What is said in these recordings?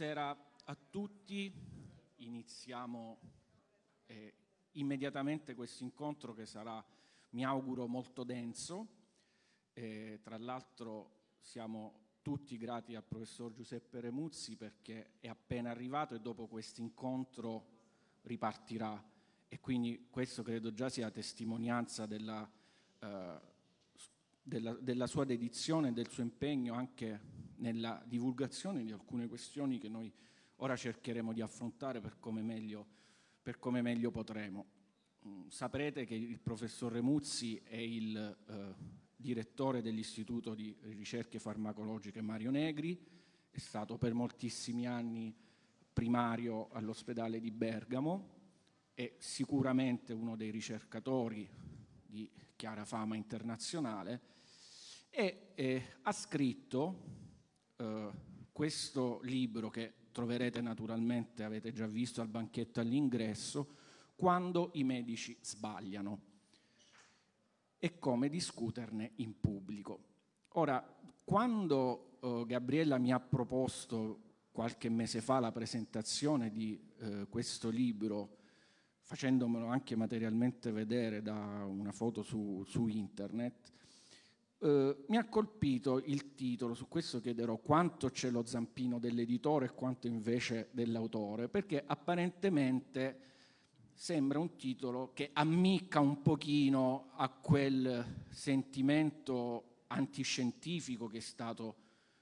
Buonasera a tutti, iniziamo eh, immediatamente questo incontro che sarà, mi auguro, molto denso. Eh, tra l'altro siamo tutti grati al professor Giuseppe Remuzzi perché è appena arrivato e dopo questo incontro ripartirà e quindi questo credo già sia testimonianza della, eh, della, della sua dedizione e del suo impegno anche nella divulgazione di alcune questioni che noi ora cercheremo di affrontare per come meglio, per come meglio potremo. Mm, saprete che il professor Remuzzi è il eh, direttore dell'Istituto di Ricerche Farmacologiche Mario Negri, è stato per moltissimi anni primario all'ospedale di Bergamo, è sicuramente uno dei ricercatori di chiara fama internazionale e eh, ha scritto eh, questo libro che troverete naturalmente, avete già visto al banchetto all'ingresso, quando i medici sbagliano e come discuterne in pubblico. Ora, quando eh, Gabriella mi ha proposto qualche mese fa la presentazione di eh, questo libro, facendomelo anche materialmente vedere da una foto su, su internet, Uh, mi ha colpito il titolo, su questo chiederò quanto c'è lo zampino dell'editore e quanto invece dell'autore, perché apparentemente sembra un titolo che ammicca un pochino a quel sentimento antiscientifico che è stato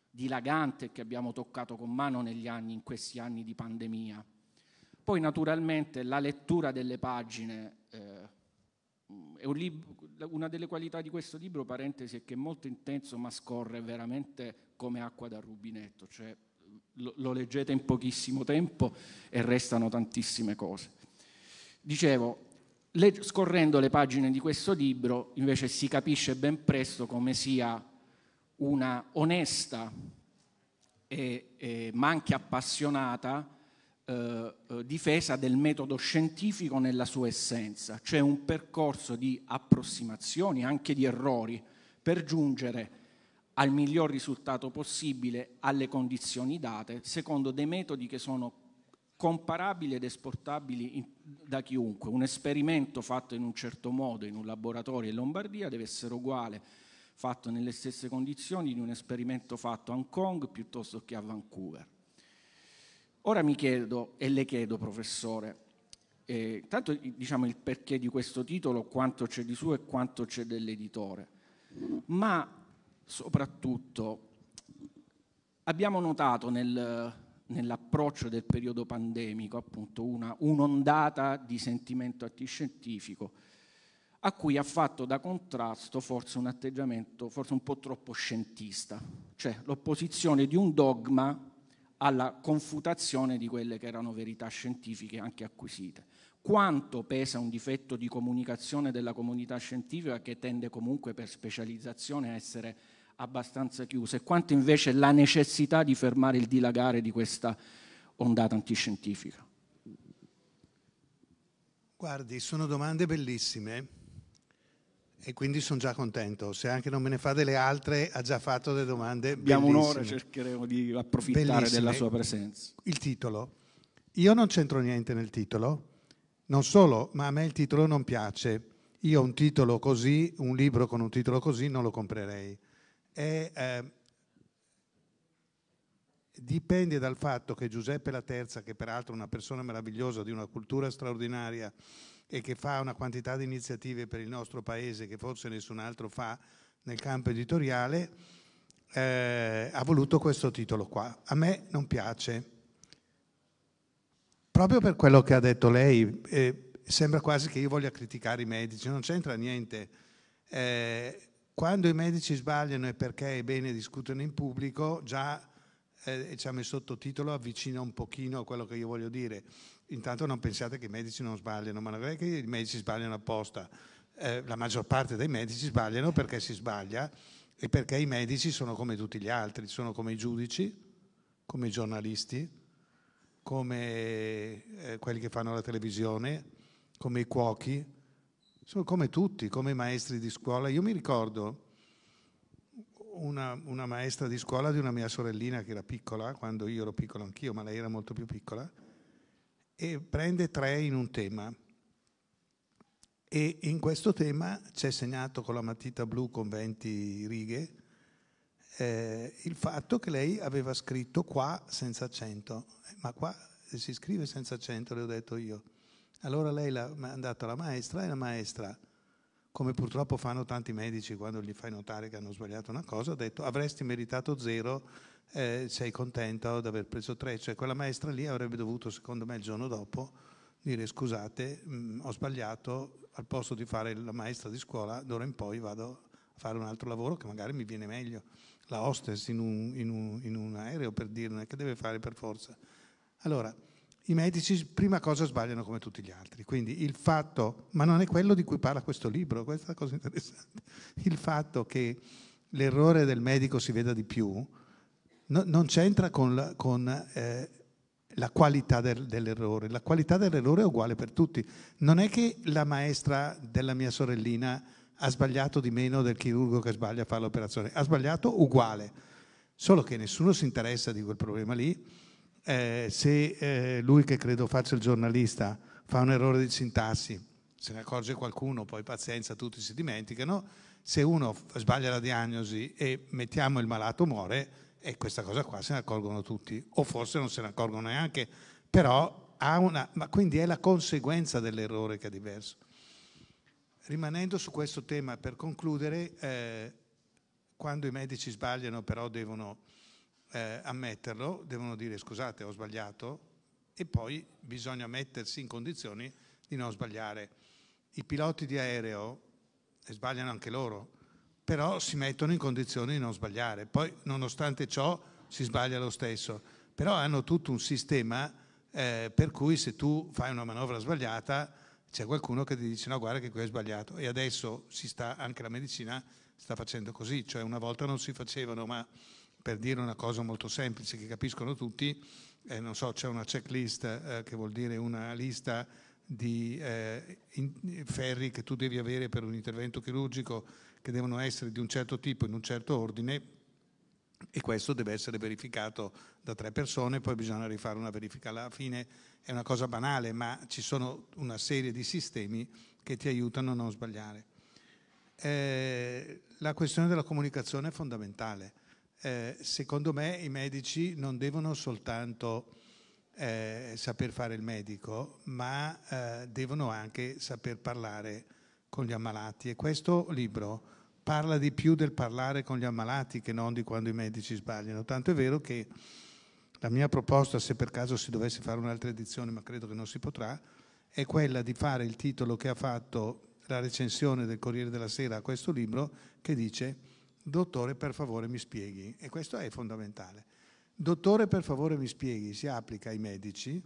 dilagante e che abbiamo toccato con mano negli anni, in questi anni di pandemia. Poi naturalmente la lettura delle pagine... Eh, libro, una delle qualità di questo libro, parentesi, è che è molto intenso ma scorre veramente come acqua da rubinetto, cioè lo, lo leggete in pochissimo tempo e restano tantissime cose. Dicevo, le, scorrendo le pagine di questo libro invece si capisce ben presto come sia una onesta e, e, ma anche appassionata eh, eh, difesa del metodo scientifico nella sua essenza, cioè un percorso di approssimazioni, anche di errori, per giungere al miglior risultato possibile alle condizioni date, secondo dei metodi che sono comparabili ed esportabili in, da chiunque. Un esperimento fatto in un certo modo in un laboratorio in Lombardia deve essere uguale, fatto nelle stesse condizioni, di un esperimento fatto a Hong Kong piuttosto che a Vancouver. Ora mi chiedo e le chiedo, professore, eh, tanto diciamo il perché di questo titolo, quanto c'è di suo e quanto c'è dell'editore, ma soprattutto abbiamo notato nel, nell'approccio del periodo pandemico appunto una, un'ondata di sentimento antiscientifico a cui ha fatto da contrasto forse un atteggiamento forse un po' troppo scientista, cioè l'opposizione di un dogma alla confutazione di quelle che erano verità scientifiche anche acquisite. Quanto pesa un difetto di comunicazione della comunità scientifica che tende comunque per specializzazione a essere abbastanza chiusa e quanto invece la necessità di fermare il dilagare di questa ondata antiscientifica? Guardi, sono domande bellissime e quindi sono già contento. Se anche non me ne fa delle altre, ha già fatto delle domande. Abbiamo bellissime. un'ora, cercheremo di approfittare bellissime. della sua presenza. Il titolo. Io non c'entro niente nel titolo, non solo, ma a me il titolo non piace. Io un titolo così, un libro con un titolo così, non lo comprerei. E, eh, dipende dal fatto che Giuseppe La Terza, che peraltro è una persona meravigliosa, di una cultura straordinaria, e che fa una quantità di iniziative per il nostro paese che forse nessun altro fa nel campo editoriale, eh, ha voluto questo titolo qua. A me non piace, proprio per quello che ha detto lei, eh, sembra quasi che io voglia criticare i medici, non c'entra niente. Eh, quando i medici sbagliano e perché è bene discutere in pubblico, già eh, diciamo, il sottotitolo avvicina un pochino a quello che io voglio dire intanto non pensiate che i medici non sbagliano, ma non è che i medici sbagliano apposta, eh, la maggior parte dei medici sbagliano perché si sbaglia e perché i medici sono come tutti gli altri, sono come i giudici, come i giornalisti, come eh, quelli che fanno la televisione, come i cuochi, sono come tutti, come i maestri di scuola. Io mi ricordo una, una maestra di scuola di una mia sorellina che era piccola, quando io ero piccolo anch'io, ma lei era molto più piccola, e prende tre in un tema. E in questo tema c'è segnato con la matita blu con 20 righe eh, il fatto che lei aveva scritto qua senza accento, eh, ma qua si scrive senza accento, le ho detto io. Allora lei l'ha mandato alla maestra e la maestra come purtroppo fanno tanti medici quando gli fai notare che hanno sbagliato una cosa, ha detto avresti meritato zero, eh, sei contento di aver preso tre. Cioè quella maestra lì avrebbe dovuto, secondo me, il giorno dopo dire scusate, mh, mm, ho sbagliato, al posto di fare la maestra di scuola, d'ora in poi vado a fare un altro lavoro che magari mi viene meglio. La hostess in un, in un, in un aereo per dirne che deve fare per forza. Allora, i medici prima cosa sbagliano come tutti gli altri. Quindi il fatto, ma non è quello di cui parla questo libro, questa è la cosa interessante, il fatto che l'errore del medico si veda di più no, non c'entra con la, con, eh, la qualità del, dell'errore. La qualità dell'errore è uguale per tutti. Non è che la maestra della mia sorellina ha sbagliato di meno del chirurgo che sbaglia a fare l'operazione, ha sbagliato uguale, solo che nessuno si interessa di quel problema lì eh, se eh, lui che credo faccia il giornalista fa un errore di sintassi, se ne accorge qualcuno, poi pazienza, tutti si dimenticano, se uno sbaglia la diagnosi e mettiamo il malato muore, e eh, questa cosa qua se ne accorgono tutti, o forse non se ne accorgono neanche, però ha una, ma quindi è la conseguenza dell'errore che è diverso. Rimanendo su questo tema, per concludere, eh, quando i medici sbagliano però devono eh, ammetterlo, devono dire scusate ho sbagliato e poi bisogna mettersi in condizioni di non sbagliare. I piloti di aereo sbagliano anche loro, però si mettono in condizioni di non sbagliare. Poi nonostante ciò si sbaglia lo stesso, però hanno tutto un sistema eh, per cui se tu fai una manovra sbagliata c'è qualcuno che ti dice no guarda che qui hai sbagliato e adesso si sta, anche la medicina sta facendo così, cioè una volta non si facevano ma per dire una cosa molto semplice che capiscono tutti, eh, non so, c'è una checklist eh, che vuol dire una lista di eh, in, ferri che tu devi avere per un intervento chirurgico che devono essere di un certo tipo in un certo ordine e questo deve essere verificato da tre persone, poi bisogna rifare una verifica alla fine, è una cosa banale, ma ci sono una serie di sistemi che ti aiutano a non sbagliare. Eh, la questione della comunicazione è fondamentale. Eh, secondo me i medici non devono soltanto eh, saper fare il medico, ma eh, devono anche saper parlare con gli ammalati. E questo libro parla di più del parlare con gli ammalati che non di quando i medici sbagliano. Tanto è vero che la mia proposta, se per caso si dovesse fare un'altra edizione, ma credo che non si potrà, è quella di fare il titolo che ha fatto la recensione del Corriere della Sera a questo libro, che dice dottore per favore mi spieghi, e questo è fondamentale. Dottore per favore mi spieghi si applica ai medici,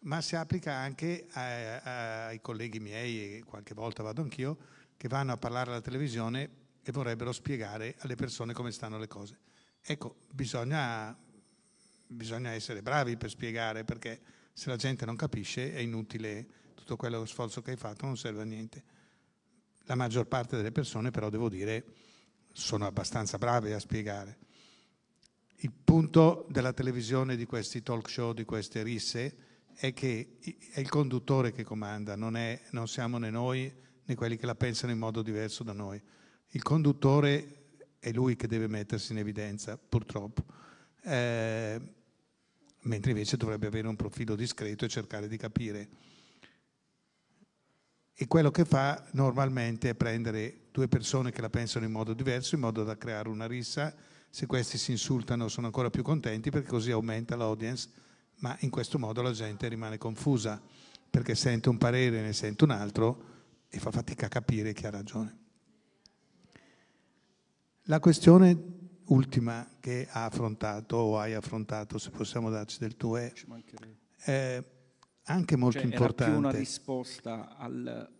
ma si applica anche a, a, ai colleghi miei, e qualche volta vado anch'io, che vanno a parlare alla televisione e vorrebbero spiegare alle persone come stanno le cose. Ecco, bisogna, bisogna essere bravi per spiegare, perché se la gente non capisce è inutile tutto quello sforzo che hai fatto, non serve a niente. La maggior parte delle persone però, devo dire, sono abbastanza bravi a spiegare. Il punto della televisione, di questi talk show, di queste risse, è che è il conduttore che comanda, non, è, non siamo né noi né quelli che la pensano in modo diverso da noi. Il conduttore è lui che deve mettersi in evidenza, purtroppo, eh, mentre invece dovrebbe avere un profilo discreto e cercare di capire. E quello che fa normalmente è prendere due persone che la pensano in modo diverso, in modo da creare una rissa. Se questi si insultano sono ancora più contenti perché così aumenta l'audience, ma in questo modo la gente rimane confusa perché sente un parere, ne sente un altro e fa fatica a capire chi ha ragione. La questione ultima che ha affrontato o hai affrontato, se possiamo darci del tuo, è, è anche molto cioè, importante. più una risposta al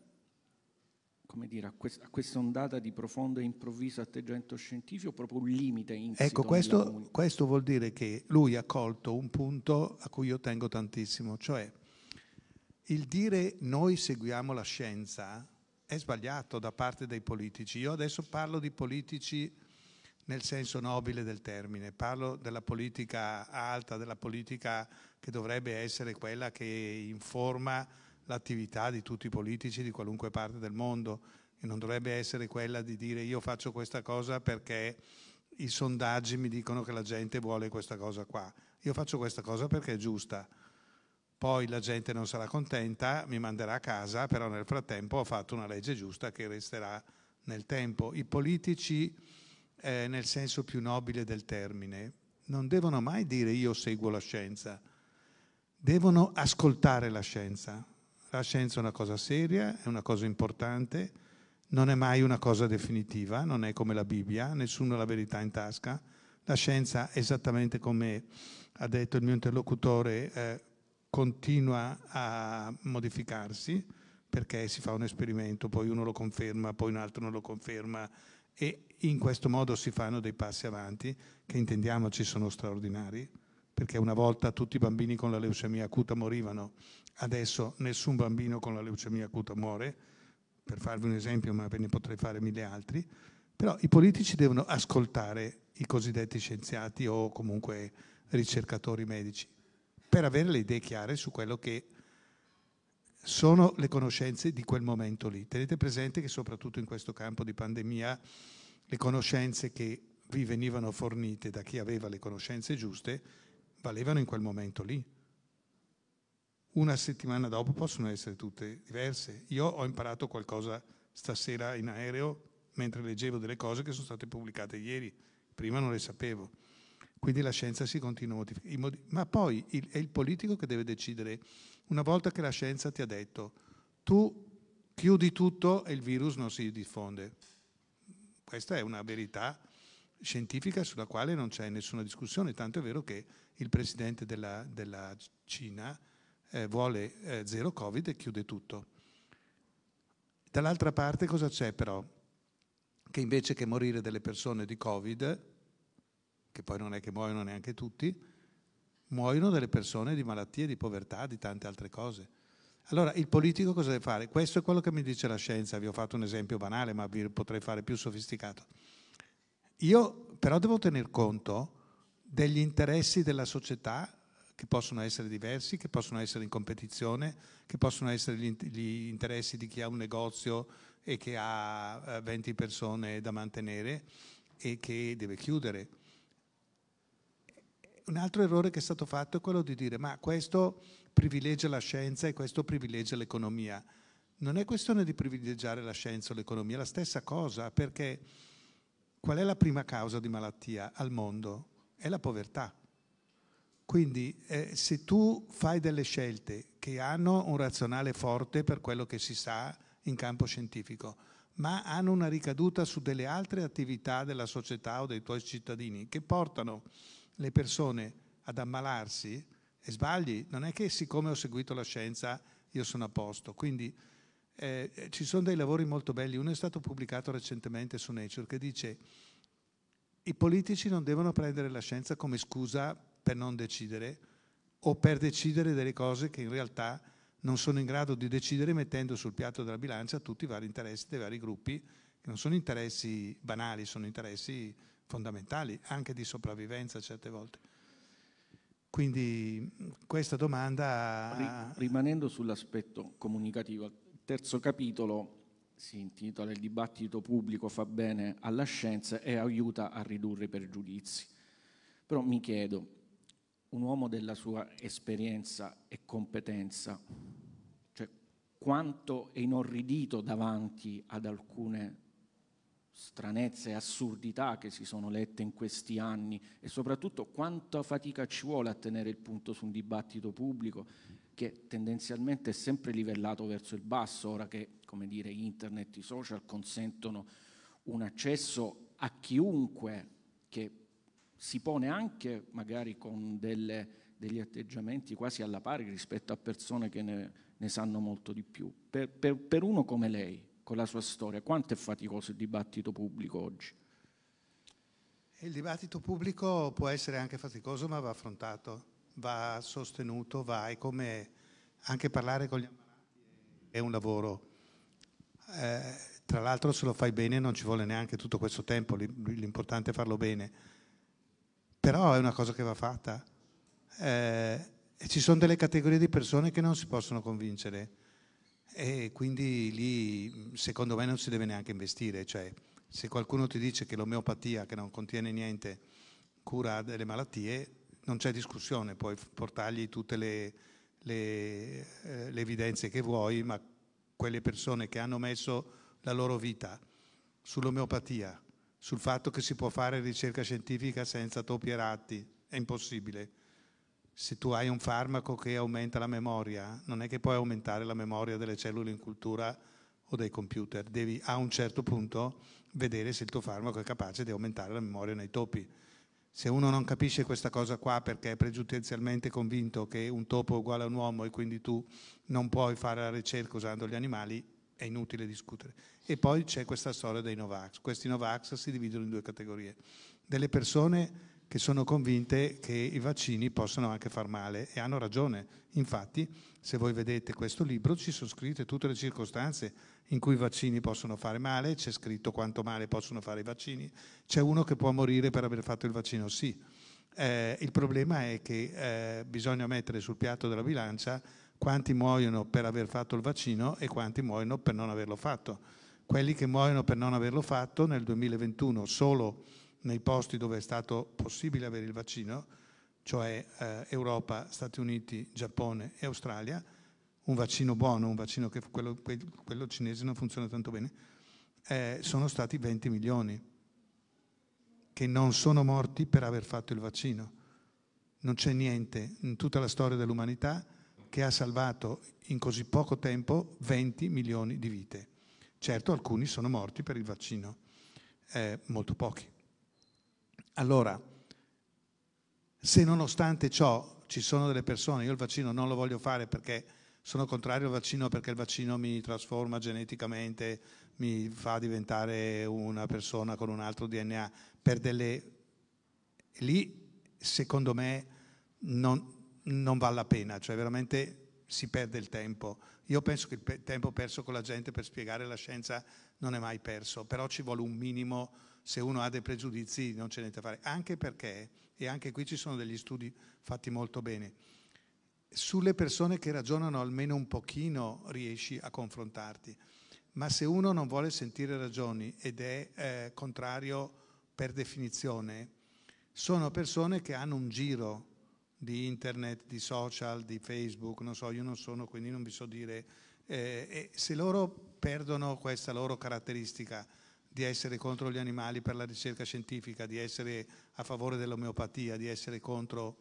come dire, a, quest- a questa ondata di profondo e improvviso atteggiamento scientifico proprio un limite insito Ecco, questo, questo vuol dire che lui ha colto un punto a cui io tengo tantissimo, cioè il dire noi seguiamo la scienza è sbagliato da parte dei politici. Io adesso parlo di politici nel senso nobile del termine, parlo della politica alta, della politica che dovrebbe essere quella che informa l'attività di tutti i politici di qualunque parte del mondo, e non dovrebbe essere quella di dire io faccio questa cosa perché i sondaggi mi dicono che la gente vuole questa cosa qua. Io faccio questa cosa perché è giusta. Poi la gente non sarà contenta, mi manderà a casa, però nel frattempo ho fatto una legge giusta che resterà nel tempo. I politici, eh, nel senso più nobile del termine, non devono mai dire io seguo la scienza, devono ascoltare la scienza. La scienza è una cosa seria, è una cosa importante, non è mai una cosa definitiva, non è come la Bibbia, nessuno ha la verità in tasca. La scienza, esattamente come ha detto il mio interlocutore, eh, continua a modificarsi perché si fa un esperimento, poi uno lo conferma, poi un altro non lo conferma e in questo modo si fanno dei passi avanti che intendiamoci sono straordinari, perché una volta tutti i bambini con la leucemia acuta morivano, Adesso nessun bambino con la leucemia acuta muore, per farvi un esempio, ma ve ne potrei fare mille altri, però i politici devono ascoltare i cosiddetti scienziati o comunque ricercatori medici per avere le idee chiare su quello che sono le conoscenze di quel momento lì. Tenete presente che soprattutto in questo campo di pandemia le conoscenze che vi venivano fornite da chi aveva le conoscenze giuste valevano in quel momento lì una settimana dopo possono essere tutte diverse. Io ho imparato qualcosa stasera in aereo mentre leggevo delle cose che sono state pubblicate ieri, prima non le sapevo. Quindi la scienza si continua a modificare. Ma poi il, è il politico che deve decidere, una volta che la scienza ti ha detto tu chiudi tutto e il virus non si diffonde. Questa è una verità scientifica sulla quale non c'è nessuna discussione, tanto è vero che il presidente della, della Cina eh, vuole eh, zero Covid e chiude tutto. Dall'altra parte cosa c'è però? Che invece che morire delle persone di Covid, che poi non è che muoiono neanche tutti, muoiono delle persone di malattie, di povertà, di tante altre cose. Allora il politico cosa deve fare? Questo è quello che mi dice la scienza, vi ho fatto un esempio banale ma vi potrei fare più sofisticato. Io però devo tener conto degli interessi della società che possono essere diversi, che possono essere in competizione, che possono essere gli, interessi di chi ha un negozio e che ha 20 eh, persone da mantenere e che deve chiudere. Un altro errore che è stato fatto è quello di dire ma questo privilegia la scienza e questo privilegia l'economia. Non è questione di privilegiare la scienza o l'economia, è la stessa cosa, perché qual è la prima causa di malattia al mondo? È la povertà. Quindi eh, se tu fai delle scelte che hanno un razionale forte per quello che si sa in campo scientifico, ma hanno una ricaduta su delle altre attività della società o dei tuoi cittadini che portano le persone ad ammalarsi e sbagli, non è che siccome ho seguito la scienza io sono a posto. Quindi eh, ci sono dei lavori molto belli, uno è stato pubblicato recentemente su Nature che dice i politici non devono prendere la scienza come scusa per non decidere o per decidere delle cose che in realtà non sono in grado di decidere mettendo sul piatto della bilancia tutti i vari interessi dei vari gruppi, che non sono interessi banali, sono interessi fondamentali, anche di sopravvivenza certe volte. Quindi questa domanda... Rimanendo sull'aspetto comunicativo, il terzo capitolo si intitola Il dibattito pubblico fa bene alla scienza e aiuta a ridurre i pregiudizi. Però mi chiedo, un uomo della sua esperienza e competenza, cioè quanto è inorridito davanti ad alcune stranezze e assurdità che si sono lette in questi anni e soprattutto quanta fatica ci vuole a tenere il punto su un dibattito pubblico che tendenzialmente è sempre livellato verso il basso, ora che come dire, internet, i social consentono un accesso a chiunque che si pone anche magari con delle, degli atteggiamenti quasi alla pari rispetto a persone che ne, ne sanno molto di più. Per, per, per uno come lei, con la sua storia, quanto è faticoso il dibattito pubblico oggi? Il dibattito pubblico può essere anche faticoso, ma va affrontato, va sostenuto, va. È come anche parlare con gli ammalati è un lavoro. Eh, tra l'altro se lo fai bene non ci vuole neanche tutto questo tempo, l'importante è farlo bene però è una cosa che va fatta. Eh, e ci sono delle categorie di persone che non si possono convincere e quindi lì secondo me non si deve neanche investire, cioè se qualcuno ti dice che l'omeopatia che non contiene niente cura delle malattie, non c'è discussione, puoi portargli tutte le, le, eh, le evidenze che vuoi, ma quelle persone che hanno messo la loro vita sull'omeopatia sul fatto che si può fare ricerca scientifica senza topi e ratti. È impossibile. Se tu hai un farmaco che aumenta la memoria, non è che puoi aumentare la memoria delle cellule in cultura o dei computer. Devi a un certo punto vedere se il tuo farmaco è capace di aumentare la memoria nei topi. Se uno non capisce questa cosa qua perché è pregiudizialmente convinto che un topo è uguale a un uomo e quindi tu non puoi fare la ricerca usando gli animali, è inutile discutere. E poi c'è questa storia dei Novax. Questi Novax si dividono in due categorie. Delle persone che sono convinte che i vaccini possano anche far male e hanno ragione. Infatti, se voi vedete questo libro, ci sono scritte tutte le circostanze in cui i vaccini possono fare male, c'è scritto quanto male possono fare i vaccini, c'è uno che può morire per aver fatto il vaccino, sì. Eh, il problema è che eh, bisogna mettere sul piatto della bilancia quanti muoiono per aver fatto il vaccino e quanti muoiono per non averlo fatto. Quelli che muoiono per non averlo fatto nel 2021 solo nei posti dove è stato possibile avere il vaccino, cioè eh, Europa, Stati Uniti, Giappone e Australia, un vaccino buono, un vaccino che quello, quello cinese non funziona tanto bene, eh, sono stati 20 milioni che non sono morti per aver fatto il vaccino. Non c'è niente in tutta la storia dell'umanità che ha salvato in così poco tempo 20 milioni di vite. Certo, alcuni sono morti per il vaccino, eh, molto pochi. Allora, se nonostante ciò ci sono delle persone, io il vaccino non lo voglio fare perché sono contrario al vaccino, perché il vaccino mi trasforma geneticamente, mi fa diventare una persona con un altro DNA, per delle... Lì, secondo me, non, non vale la pena, cioè veramente si perde il tempo. Io penso che il tempo perso con la gente per spiegare la scienza non è mai perso, però ci vuole un minimo, se uno ha dei pregiudizi non c'è niente da fare, anche perché, e anche qui ci sono degli studi fatti molto bene, sulle persone che ragionano almeno un pochino riesci a confrontarti, ma se uno non vuole sentire ragioni ed è eh, contrario per definizione, sono persone che hanno un giro di internet, di social, di Facebook, non so, io non sono, quindi non vi so dire. Eh, se loro perdono questa loro caratteristica di essere contro gli animali per la ricerca scientifica, di essere a favore dell'omeopatia, di essere contro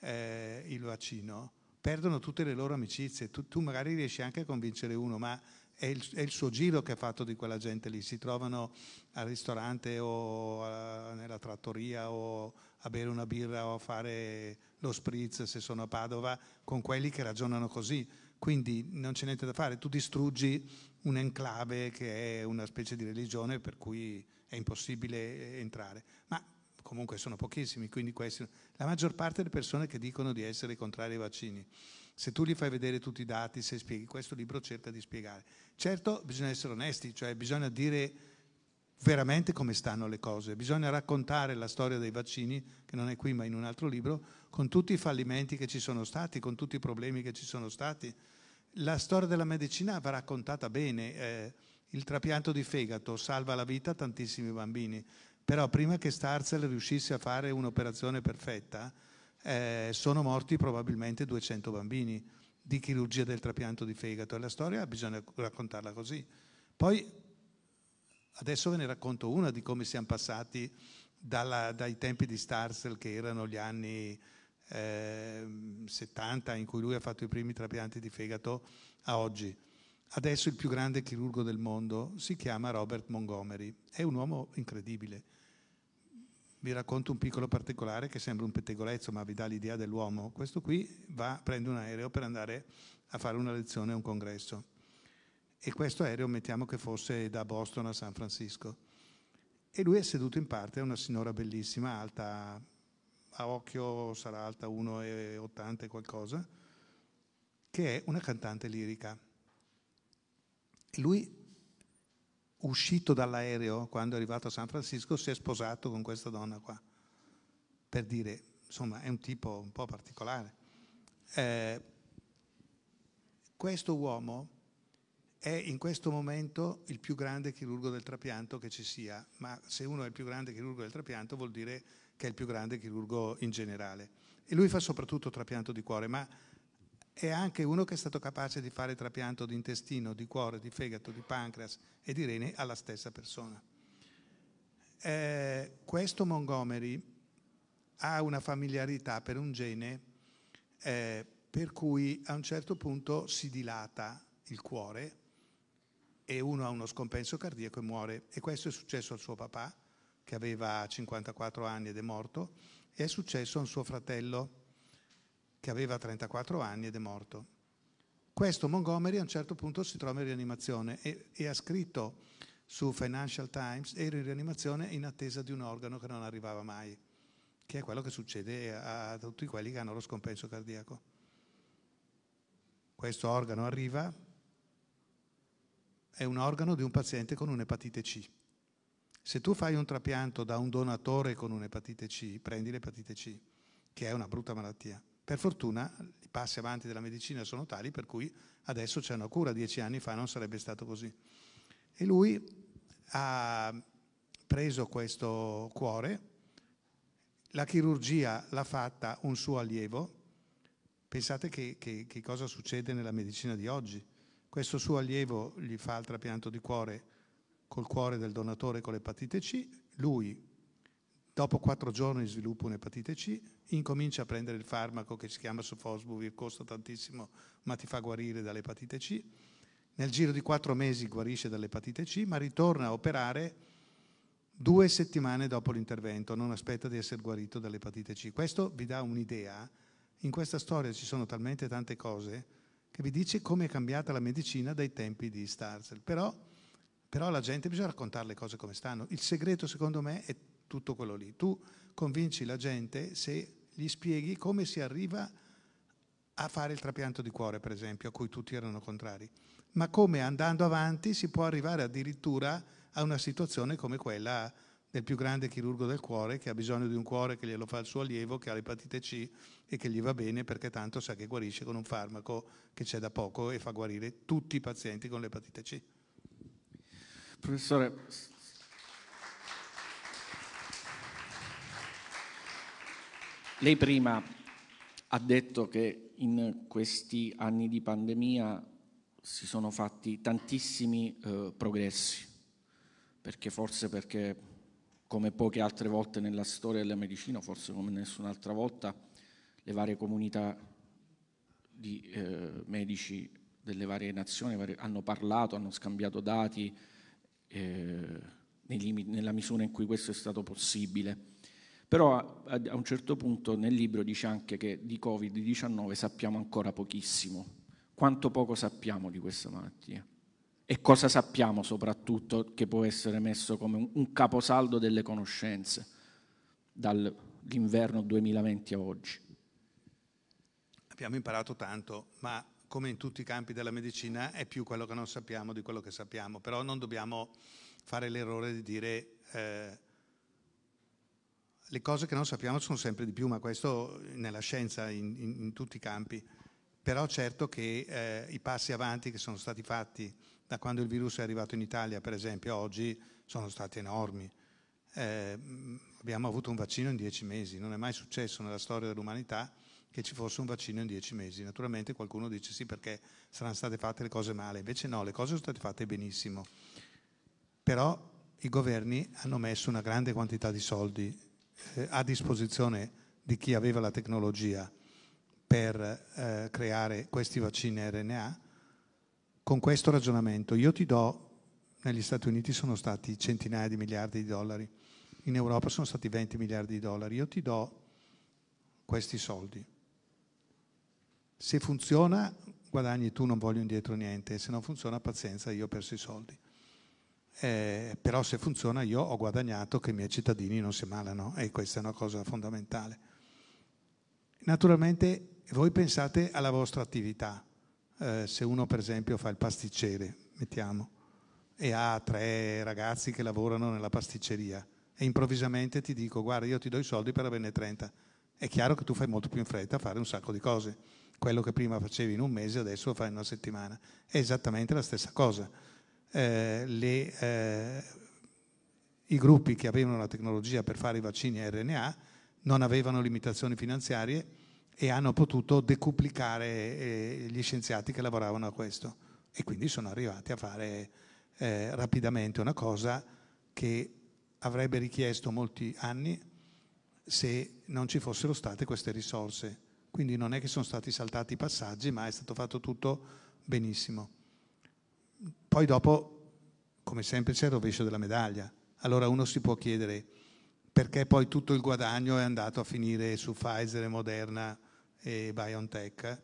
eh, il vaccino, perdono tutte le loro amicizie. Tu, tu, magari riesci anche a convincere uno, ma è il, è il suo giro che ha fatto di quella gente lì. Si trovano al ristorante o a, eh, nella trattoria o a bere una birra o a fare lo spritz se sono a Padova con quelli che ragionano così. Quindi non c'è niente da fare, tu distruggi un'enclave che è una specie di religione per cui è impossibile eh, entrare. Ma comunque sono pochissimi, quindi questi, la maggior parte delle persone che dicono di essere contrari ai vaccini. Se tu gli fai vedere tutti i dati, se spieghi, questo libro cerca di spiegare. Certo, bisogna essere onesti, cioè bisogna dire veramente come stanno le cose. Bisogna raccontare la storia dei vaccini, che non è qui ma in un altro libro, con tutti i fallimenti che ci sono stati, con tutti i problemi che ci sono stati. La storia della medicina va raccontata bene. Eh, il trapianto di fegato salva la vita a tantissimi bambini, però prima che Starzel riuscisse a fare un'operazione perfetta, eh, sono morti probabilmente 200 bambini di chirurgia del trapianto di fegato e la storia bisogna raccontarla così. Poi Adesso ve ne racconto una di come siamo passati dalla, dai tempi di Starzl, che erano gli anni eh, 70, in cui lui ha fatto i primi trapianti di fegato, a oggi. Adesso il più grande chirurgo del mondo si chiama Robert Montgomery. È un uomo incredibile. Vi racconto un piccolo particolare che sembra un pettegolezzo, ma vi dà l'idea dell'uomo. Questo qui va, prende un aereo per andare a fare una lezione a un congresso e questo aereo mettiamo che fosse da Boston a San Francisco. E lui è seduto in parte, è una signora bellissima, alta, a occhio sarà alta 1,80 e qualcosa, che è una cantante lirica. E lui, uscito dall'aereo quando è arrivato a San Francisco, si è sposato con questa donna qua, per dire, insomma, è un tipo un po' particolare. Eh, questo uomo è in questo momento il più grande chirurgo del trapianto che ci sia, ma se uno è il più grande chirurgo del trapianto vuol dire che è il più grande chirurgo in generale. E lui fa soprattutto trapianto di cuore, ma è anche uno che è stato capace di fare trapianto di intestino, di cuore, di fegato, di pancreas e di rene alla stessa persona. Eh, questo Montgomery ha una familiarità per un gene eh, per cui a un certo punto si dilata il cuore e uno ha uno scompenso cardiaco e muore. E questo è successo al suo papà, che aveva 54 anni ed è morto, e è successo a un suo fratello, che aveva 34 anni ed è morto. Questo Montgomery a un certo punto si trova in rianimazione e, e ha scritto su Financial Times, era in rianimazione in attesa di un organo che non arrivava mai, che è quello che succede a, a tutti quelli che hanno lo scompenso cardiaco. Questo organo arriva, è un organo di un paziente con un'epatite C. Se tu fai un trapianto da un donatore con un'epatite C, prendi l'epatite C, che è una brutta malattia. Per fortuna i passi avanti della medicina sono tali per cui adesso c'è una cura, dieci anni fa non sarebbe stato così. E lui ha preso questo cuore, la chirurgia l'ha fatta un suo allievo. Pensate che, che, che cosa succede nella medicina di oggi questo suo allievo gli fa il trapianto di cuore col cuore del donatore con l'epatite C, lui dopo quattro giorni di sviluppa un'epatite C, incomincia a prendere il farmaco che si chiama Sofosbuvir, costa tantissimo ma ti fa guarire dall'epatite C, nel giro di quattro mesi guarisce dall'epatite C ma ritorna a operare due settimane dopo l'intervento, non aspetta di essere guarito dall'epatite C. Questo vi dà un'idea, in questa storia ci sono talmente tante cose che vi dice come è cambiata la medicina dai tempi di Starzel. Però, però alla gente bisogna raccontare le cose come stanno. Il segreto, secondo me, è tutto quello lì. Tu convinci la gente se gli spieghi come si arriva a fare il trapianto di cuore, per esempio, a cui tutti erano contrari, ma come andando avanti si può arrivare addirittura a una situazione come quella del più grande chirurgo del cuore che ha bisogno di un cuore che glielo fa il suo allievo che ha l'epatite C e che gli va bene perché tanto sa che guarisce con un farmaco che c'è da poco e fa guarire tutti i pazienti con l'epatite C. Professore, lei prima ha detto che in questi anni di pandemia si sono fatti tantissimi eh, progressi, perché forse perché come poche altre volte nella storia della medicina, forse come nessun'altra volta, le varie comunità di eh, medici delle varie nazioni hanno parlato, hanno scambiato dati eh, nella misura in cui questo è stato possibile. Però a un certo punto nel libro dice anche che di Covid-19 sappiamo ancora pochissimo, quanto poco sappiamo di questa malattia e cosa sappiamo soprattutto che può essere messo come un caposaldo delle conoscenze dall'inverno 2020 a oggi. Abbiamo imparato tanto, ma come in tutti i campi della medicina è più quello che non sappiamo di quello che sappiamo, però non dobbiamo fare l'errore di dire eh, le cose che non sappiamo sono sempre di più, ma questo nella scienza, in, in, in tutti i campi. Però certo che eh, i passi avanti che sono stati fatti da quando il virus è arrivato in Italia, per esempio, oggi sono stati enormi. Eh, abbiamo avuto un vaccino in dieci mesi, non è mai successo nella storia dell'umanità che ci fosse un vaccino in dieci mesi. Naturalmente qualcuno dice sì perché saranno state fatte le cose male, invece no, le cose sono state fatte benissimo. Però i governi hanno messo una grande quantità di soldi eh, a disposizione di chi aveva la tecnologia per eh, creare questi vaccini RNA con questo ragionamento. Io ti do, negli Stati Uniti sono stati centinaia di miliardi di dollari, in Europa sono stati 20 miliardi di dollari, io ti do questi soldi. Se funziona guadagni tu, non voglio indietro niente, se non funziona pazienza, io ho perso i soldi. Eh, però se funziona io ho guadagnato che i miei cittadini non si ammalano e questa è una cosa fondamentale. Naturalmente voi pensate alla vostra attività, eh, se uno per esempio fa il pasticcere, mettiamo, e ha tre ragazzi che lavorano nella pasticceria e improvvisamente ti dico guarda io ti do i soldi per averne 30, è chiaro che tu fai molto più in fretta a fare un sacco di cose. Quello che prima facevi in un mese adesso lo fai in una settimana. È esattamente la stessa cosa. Eh, le, eh, I gruppi che avevano la tecnologia per fare i vaccini a RNA non avevano limitazioni finanziarie e hanno potuto decuplicare eh, gli scienziati che lavoravano a questo e quindi sono arrivati a fare eh, rapidamente una cosa che avrebbe richiesto molti anni se non ci fossero state queste risorse. Quindi non è che sono stati saltati i passaggi, ma è stato fatto tutto benissimo. Poi dopo, come sempre, c'è il rovescio della medaglia. Allora uno si può chiedere perché poi tutto il guadagno è andato a finire su Pfizer e Moderna e BioNTech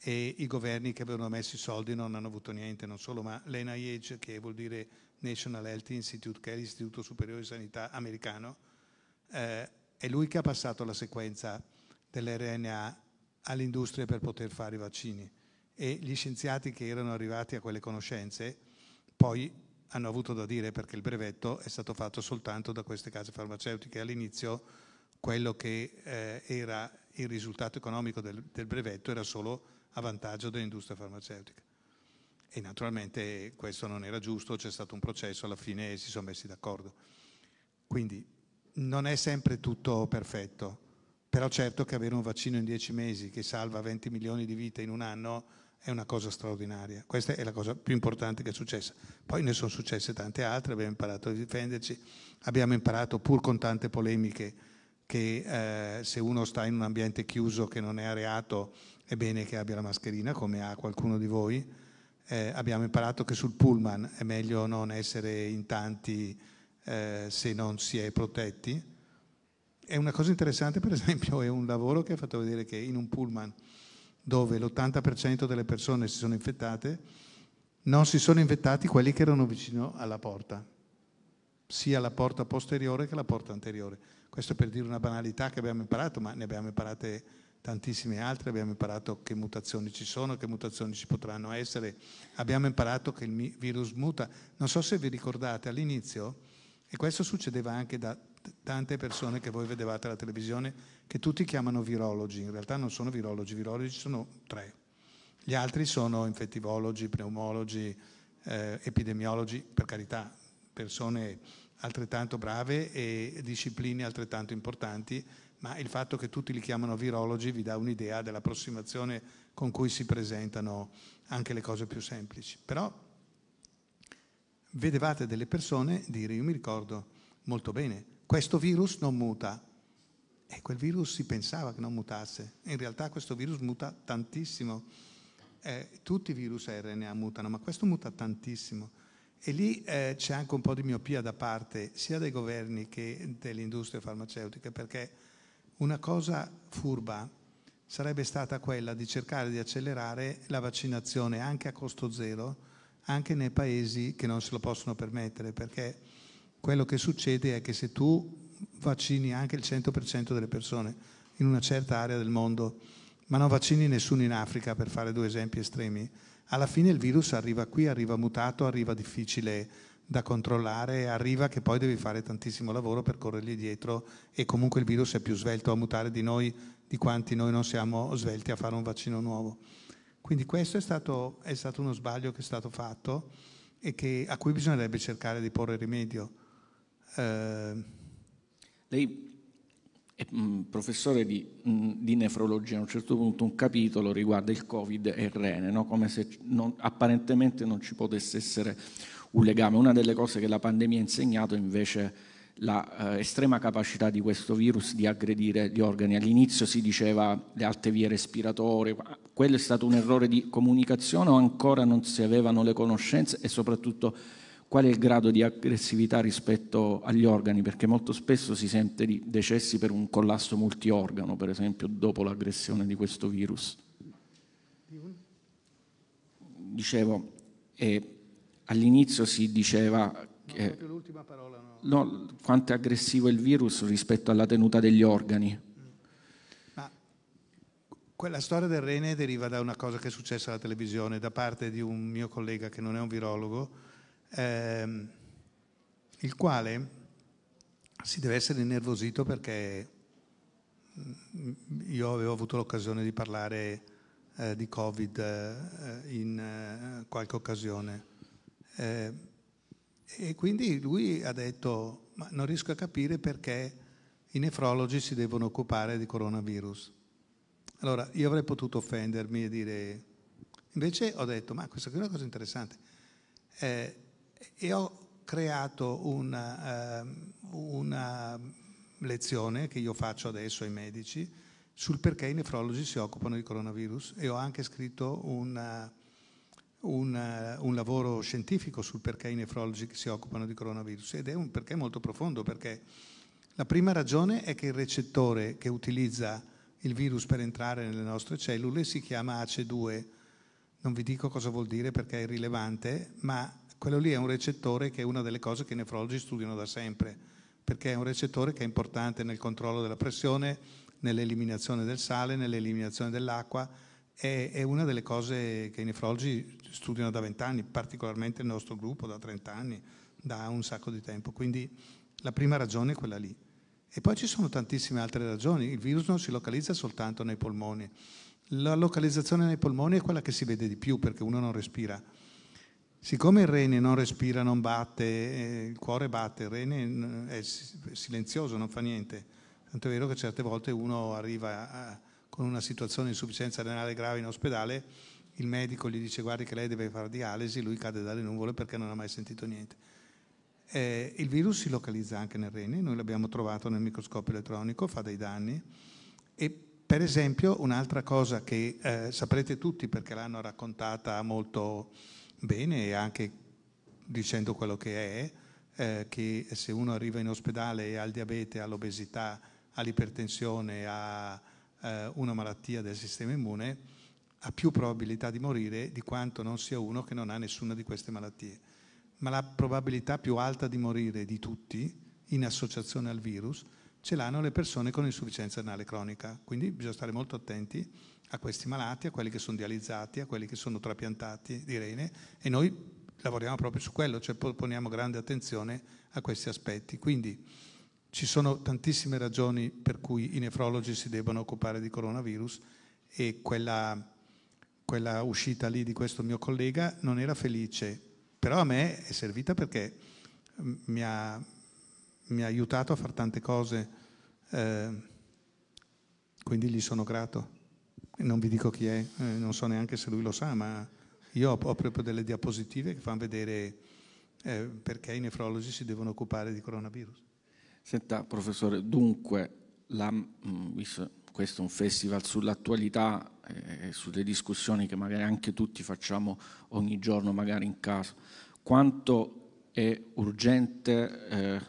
e i governi che avevano messo i soldi non hanno avuto niente, non solo, ma l'NIH, che vuol dire National Health Institute, che è l'Istituto Superiore di Sanità americano, eh, è lui che ha passato la sequenza dell'RNA all'industria per poter fare i vaccini e gli scienziati che erano arrivati a quelle conoscenze poi hanno avuto da dire perché il brevetto è stato fatto soltanto da queste case farmaceutiche. All'inizio quello che eh, era il risultato economico del, del brevetto era solo a vantaggio dell'industria farmaceutica. E naturalmente questo non era giusto, c'è stato un processo, alla fine si sono messi d'accordo. Quindi non è sempre tutto perfetto, però certo che avere un vaccino in dieci mesi che salva 20 milioni di vite in un anno è una cosa straordinaria. Questa è la cosa più importante che è successa. Poi ne sono successe tante altre, abbiamo imparato a difenderci, abbiamo imparato pur con tante polemiche che eh, se uno sta in un ambiente chiuso che non è areato è bene che abbia la mascherina, come ha qualcuno di voi. Eh, abbiamo imparato che sul pullman è meglio non essere in tanti eh, se non si è protetti. È una cosa interessante, per esempio, è un lavoro che ha fatto vedere che in un pullman dove l'80% delle persone si sono infettate, non si sono infettati quelli che erano vicino alla porta, sia la porta posteriore che la porta anteriore questo per dire una banalità che abbiamo imparato, ma ne abbiamo imparate tantissime altre, abbiamo imparato che mutazioni ci sono, che mutazioni ci potranno essere, abbiamo imparato che il virus muta. Non so se vi ricordate all'inizio, e questo succedeva anche da tante persone che voi vedevate alla televisione, che tutti chiamano virologi, in realtà non sono virologi, virologi sono tre. Gli altri sono infettivologi, pneumologi, eh, epidemiologi, per carità, persone altrettanto brave e discipline altrettanto importanti, ma il fatto che tutti li chiamano virologi vi dà un'idea dell'approssimazione con cui si presentano anche le cose più semplici. Però vedevate delle persone dire, io mi ricordo molto bene, questo virus non muta. E quel virus si pensava che non mutasse, in realtà questo virus muta tantissimo. Eh, tutti i virus RNA mutano, ma questo muta tantissimo e lì eh, c'è anche un po' di miopia da parte sia dei governi che dell'industria farmaceutica, perché una cosa furba sarebbe stata quella di cercare di accelerare la vaccinazione anche a costo zero, anche nei paesi che non se lo possono permettere, perché quello che succede è che se tu vaccini anche il 100% delle persone in una certa area del mondo, ma non vaccini nessuno in Africa, per fare due esempi estremi, alla fine il virus arriva qui, arriva mutato, arriva difficile da controllare, arriva che poi devi fare tantissimo lavoro per corrergli dietro e comunque il virus è più svelto a mutare di noi, di quanti noi non siamo svelti a fare un vaccino nuovo. Quindi questo è stato, è stato uno sbaglio che è stato fatto e che, a cui bisognerebbe cercare di porre rimedio. Eh... Lei Mm, professore di, mm, di, nefrologia, a un certo punto un capitolo riguarda il Covid e il rene, no? come se non, apparentemente non ci potesse essere un legame. Una delle cose che la pandemia ha insegnato è invece l'estrema eh, capacità di questo virus di aggredire gli organi. All'inizio si diceva le alte vie respiratorie, quello è stato un errore di comunicazione o ancora non si avevano le conoscenze e soprattutto qual è il grado di aggressività rispetto agli organi, perché molto spesso si sente di decessi per un collasso multiorgano, per esempio dopo l'aggressione di questo virus. Dicevo, eh, all'inizio si diceva... Che, no, quanto è aggressivo il virus rispetto alla tenuta degli organi. Quella storia del rene deriva da una cosa che è successa alla televisione da parte di un mio collega che non è un virologo, ehm, il quale si deve essere innervosito perché mm, io avevo avuto l'occasione di parlare eh, di Covid eh, in eh, qualche occasione eh, e quindi lui ha detto ma non riesco a capire perché i nefrologi si devono occupare di coronavirus. Allora io avrei potuto offendermi e dire invece ho detto ma questa è una cosa interessante. Eh, e ho creato una, ehm, una lezione che io faccio adesso ai medici sul perché i nefrologi si occupano di coronavirus e ho anche scritto una, un, un, lavoro scientifico sul perché i nefrologi si occupano di coronavirus ed è un perché molto profondo perché la prima ragione è che il recettore che utilizza il virus per entrare nelle nostre cellule si chiama ace 2 Non vi dico cosa vuol dire perché è irrilevante, ma quello lì è un recettore che è una delle cose che i nefrologi studiano da sempre, perché è un recettore che è importante nel controllo della pressione, nell'eliminazione del sale, nell'eliminazione dell'acqua, è, è, una delle cose che i nefrologi studiano da vent'anni, particolarmente il nostro gruppo da 30 anni, da un sacco di tempo. Quindi la prima ragione è quella lì. E poi ci sono tantissime altre ragioni. Il virus non si localizza soltanto nei polmoni. La localizzazione nei polmoni è quella che si vede di più perché uno non respira Siccome il rene non respira, non batte, eh, il cuore batte, il rene mm, è silenzioso, non fa niente. Tanto è vero che certe volte uno arriva a, con una situazione di insufficienza renale grave in ospedale, il medico gli dice guardi che lei deve fare dialisi, lui cade dalle nuvole perché non ha mai sentito niente. Eh, il virus si localizza anche nel rene, noi l'abbiamo trovato nel microscopio elettronico, fa dei danni. E per esempio un'altra cosa che eh, saprete tutti perché l'hanno raccontata molto bene e anche dicendo quello che è, eh, che se uno arriva in ospedale e ha il diabete, ha l'obesità, ha l'ipertensione, ha eh, una malattia del sistema immune, ha più probabilità di morire di quanto non sia uno che non ha nessuna di queste malattie. Ma la probabilità più alta di morire di tutti, in associazione al virus, ce l'hanno le persone con insufficienza renale cronica. Quindi bisogna stare molto attenti a questi malati, a quelli che sono dializzati, a quelli che sono trapiantati di rene e noi lavoriamo proprio su quello, cioè poniamo grande attenzione a questi aspetti. Quindi ci sono tantissime ragioni per cui i nefrologi si debbano occupare di coronavirus e quella, quella uscita lì di questo mio collega non era felice, però a me è servita perché mm, mi ha, mi ha aiutato a fare tante cose, eh, quindi gli sono grato. Non vi dico chi è, eh, non so neanche se lui lo sa, ma io ho, proprio delle diapositive che fanno vedere eh, perché i nefrologi si devono occupare di coronavirus. Senta, professore, dunque, la, mm, questo è un festival sull'attualità e eh, sulle discussioni che magari anche tutti facciamo ogni giorno, magari in casa. Quanto è urgente eh,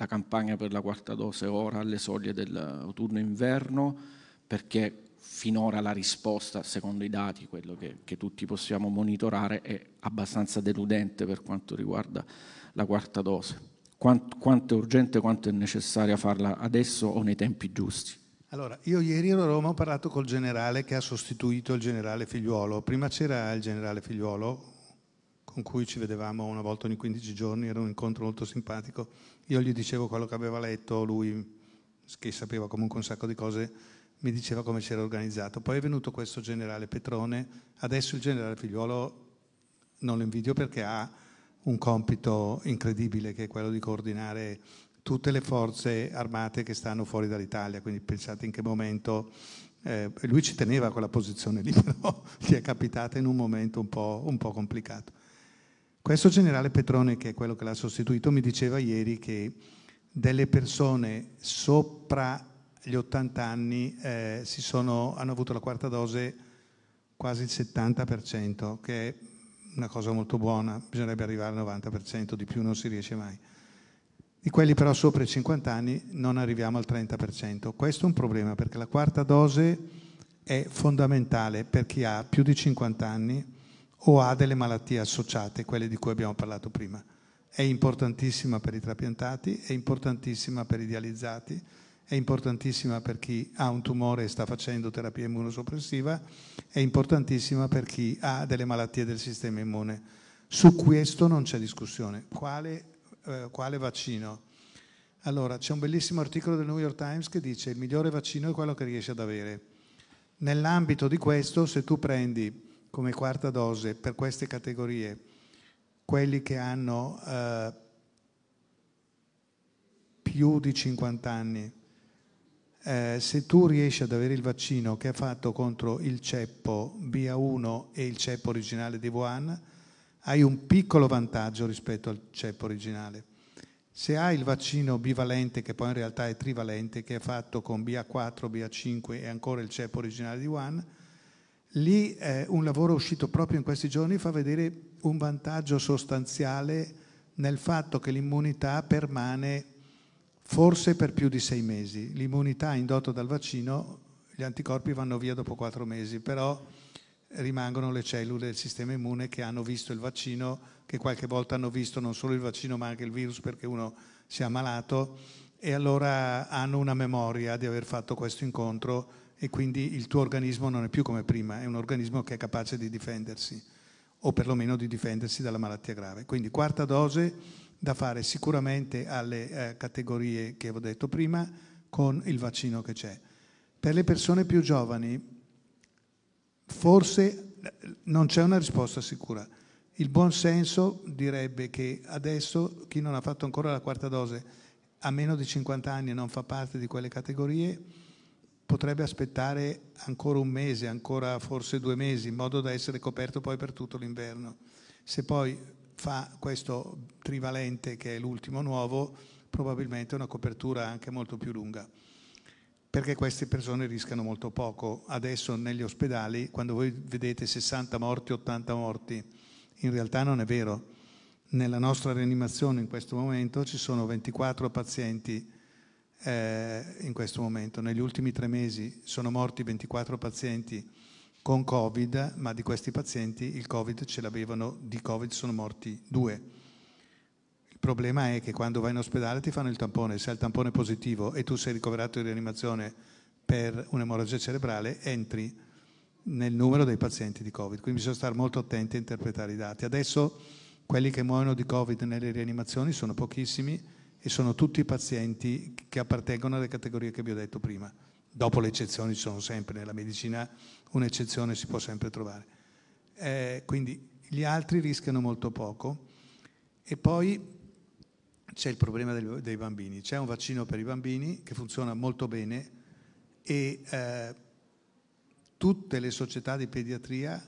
la campagna per la quarta dose ora alle soglie dell'autunno-inverno, perché finora la risposta, secondo i dati, quello che, che, tutti possiamo monitorare, è abbastanza deludente per quanto riguarda la quarta dose. Quanto, quanto è urgente, quanto è necessaria farla adesso o nei tempi giusti? Allora, io ieri a Roma ho parlato col generale che ha sostituito il generale Figliuolo. Prima c'era il generale Figliuolo, con cui ci vedevamo una volta ogni 15 giorni, era un incontro molto simpatico io gli dicevo quello che aveva letto, lui che sapeva comunque un sacco di cose, mi diceva come si era organizzato. Poi è venuto questo generale Petrone, adesso il generale Figliuolo non lo invidio perché ha un compito incredibile che è quello di coordinare tutte le forze armate che stanno fuori dall'Italia, quindi pensate in che momento eh, lui ci teneva quella posizione lì, però gli è capitata in un momento un po', un po complicato. Questo generale Petrone, che è quello che l'ha sostituito, mi diceva ieri che delle persone sopra gli 80 anni eh, sono, hanno avuto la quarta dose quasi il 70%, che è una cosa molto buona, bisognerebbe arrivare al 90%, di più non si riesce mai. Di quelli però sopra i 50 anni non arriviamo al 30%. Questo è un problema perché la quarta dose è fondamentale per chi ha più di 50 anni o ha delle malattie associate, quelle di cui abbiamo parlato prima. È importantissima per i trapiantati, è importantissima per i dializzati, è importantissima per chi ha un tumore e sta facendo terapia immunosoppressiva, è importantissima per chi ha delle malattie del sistema immune. Su questo non c'è discussione. Quale, eh, quale vaccino? Allora, c'è un bellissimo articolo del New York Times che dice il migliore vaccino è quello che riesci ad avere. Nell'ambito di questo, se tu prendi come quarta dose per queste categorie quelli che hanno eh, più di 50 anni, eh, se tu riesci ad avere il vaccino che è fatto contro il ceppo BA1 e il ceppo originale di Wuhan, hai un piccolo vantaggio rispetto al ceppo originale. Se hai il vaccino bivalente, che poi in realtà è trivalente, che è fatto con BA4, BA5 e ancora il ceppo originale di Wuhan, Lì eh, un lavoro uscito proprio in questi giorni fa vedere un vantaggio sostanziale nel fatto che l'immunità permane forse per più di sei mesi. L'immunità indotta dal vaccino, gli anticorpi vanno via dopo quattro mesi, però rimangono le cellule del sistema immune che hanno visto il vaccino, che qualche volta hanno visto non solo il vaccino ma anche il virus perché uno si è ammalato e allora hanno una memoria di aver fatto questo incontro e quindi il tuo organismo non è più come prima, è un organismo che è capace di difendersi o perlomeno di difendersi dalla malattia grave. Quindi quarta dose da fare sicuramente alle eh, categorie che avevo detto prima con il vaccino che c'è. Per le persone più giovani forse eh, non c'è una risposta sicura. Il buon senso direbbe che adesso chi non ha fatto ancora la quarta dose ha meno di 50 anni e non fa parte di quelle categorie potrebbe aspettare ancora un mese, ancora forse due mesi, in modo da essere coperto poi per tutto l'inverno. Se poi fa questo trivalente, che è l'ultimo nuovo, probabilmente una copertura anche molto più lunga perché queste persone rischiano molto poco. Adesso negli ospedali, quando voi vedete 60 morti, 80 morti, in realtà non è vero. Nella nostra rianimazione in questo momento ci sono 24 pazienti eh, in questo momento. Negli ultimi tre mesi sono morti 24 pazienti con Covid, ma di questi pazienti il Covid ce l'avevano, di Covid sono morti due. Il problema è che quando vai in ospedale ti fanno il tampone, se hai il tampone positivo e tu sei ricoverato in rianimazione per un'emorragia cerebrale, entri nel numero dei pazienti di Covid. Quindi bisogna stare molto attenti a interpretare i dati. Adesso quelli che muoiono di Covid nelle rianimazioni sono pochissimi, e sono tutti pazienti che appartengono alle categorie che vi ho detto prima. Dopo le eccezioni ci sono sempre, nella medicina un'eccezione si può sempre trovare. Eh, quindi gli altri rischiano molto poco. E poi c'è il problema del, dei bambini. C'è un vaccino per i bambini che funziona molto bene e eh, tutte le società di pediatria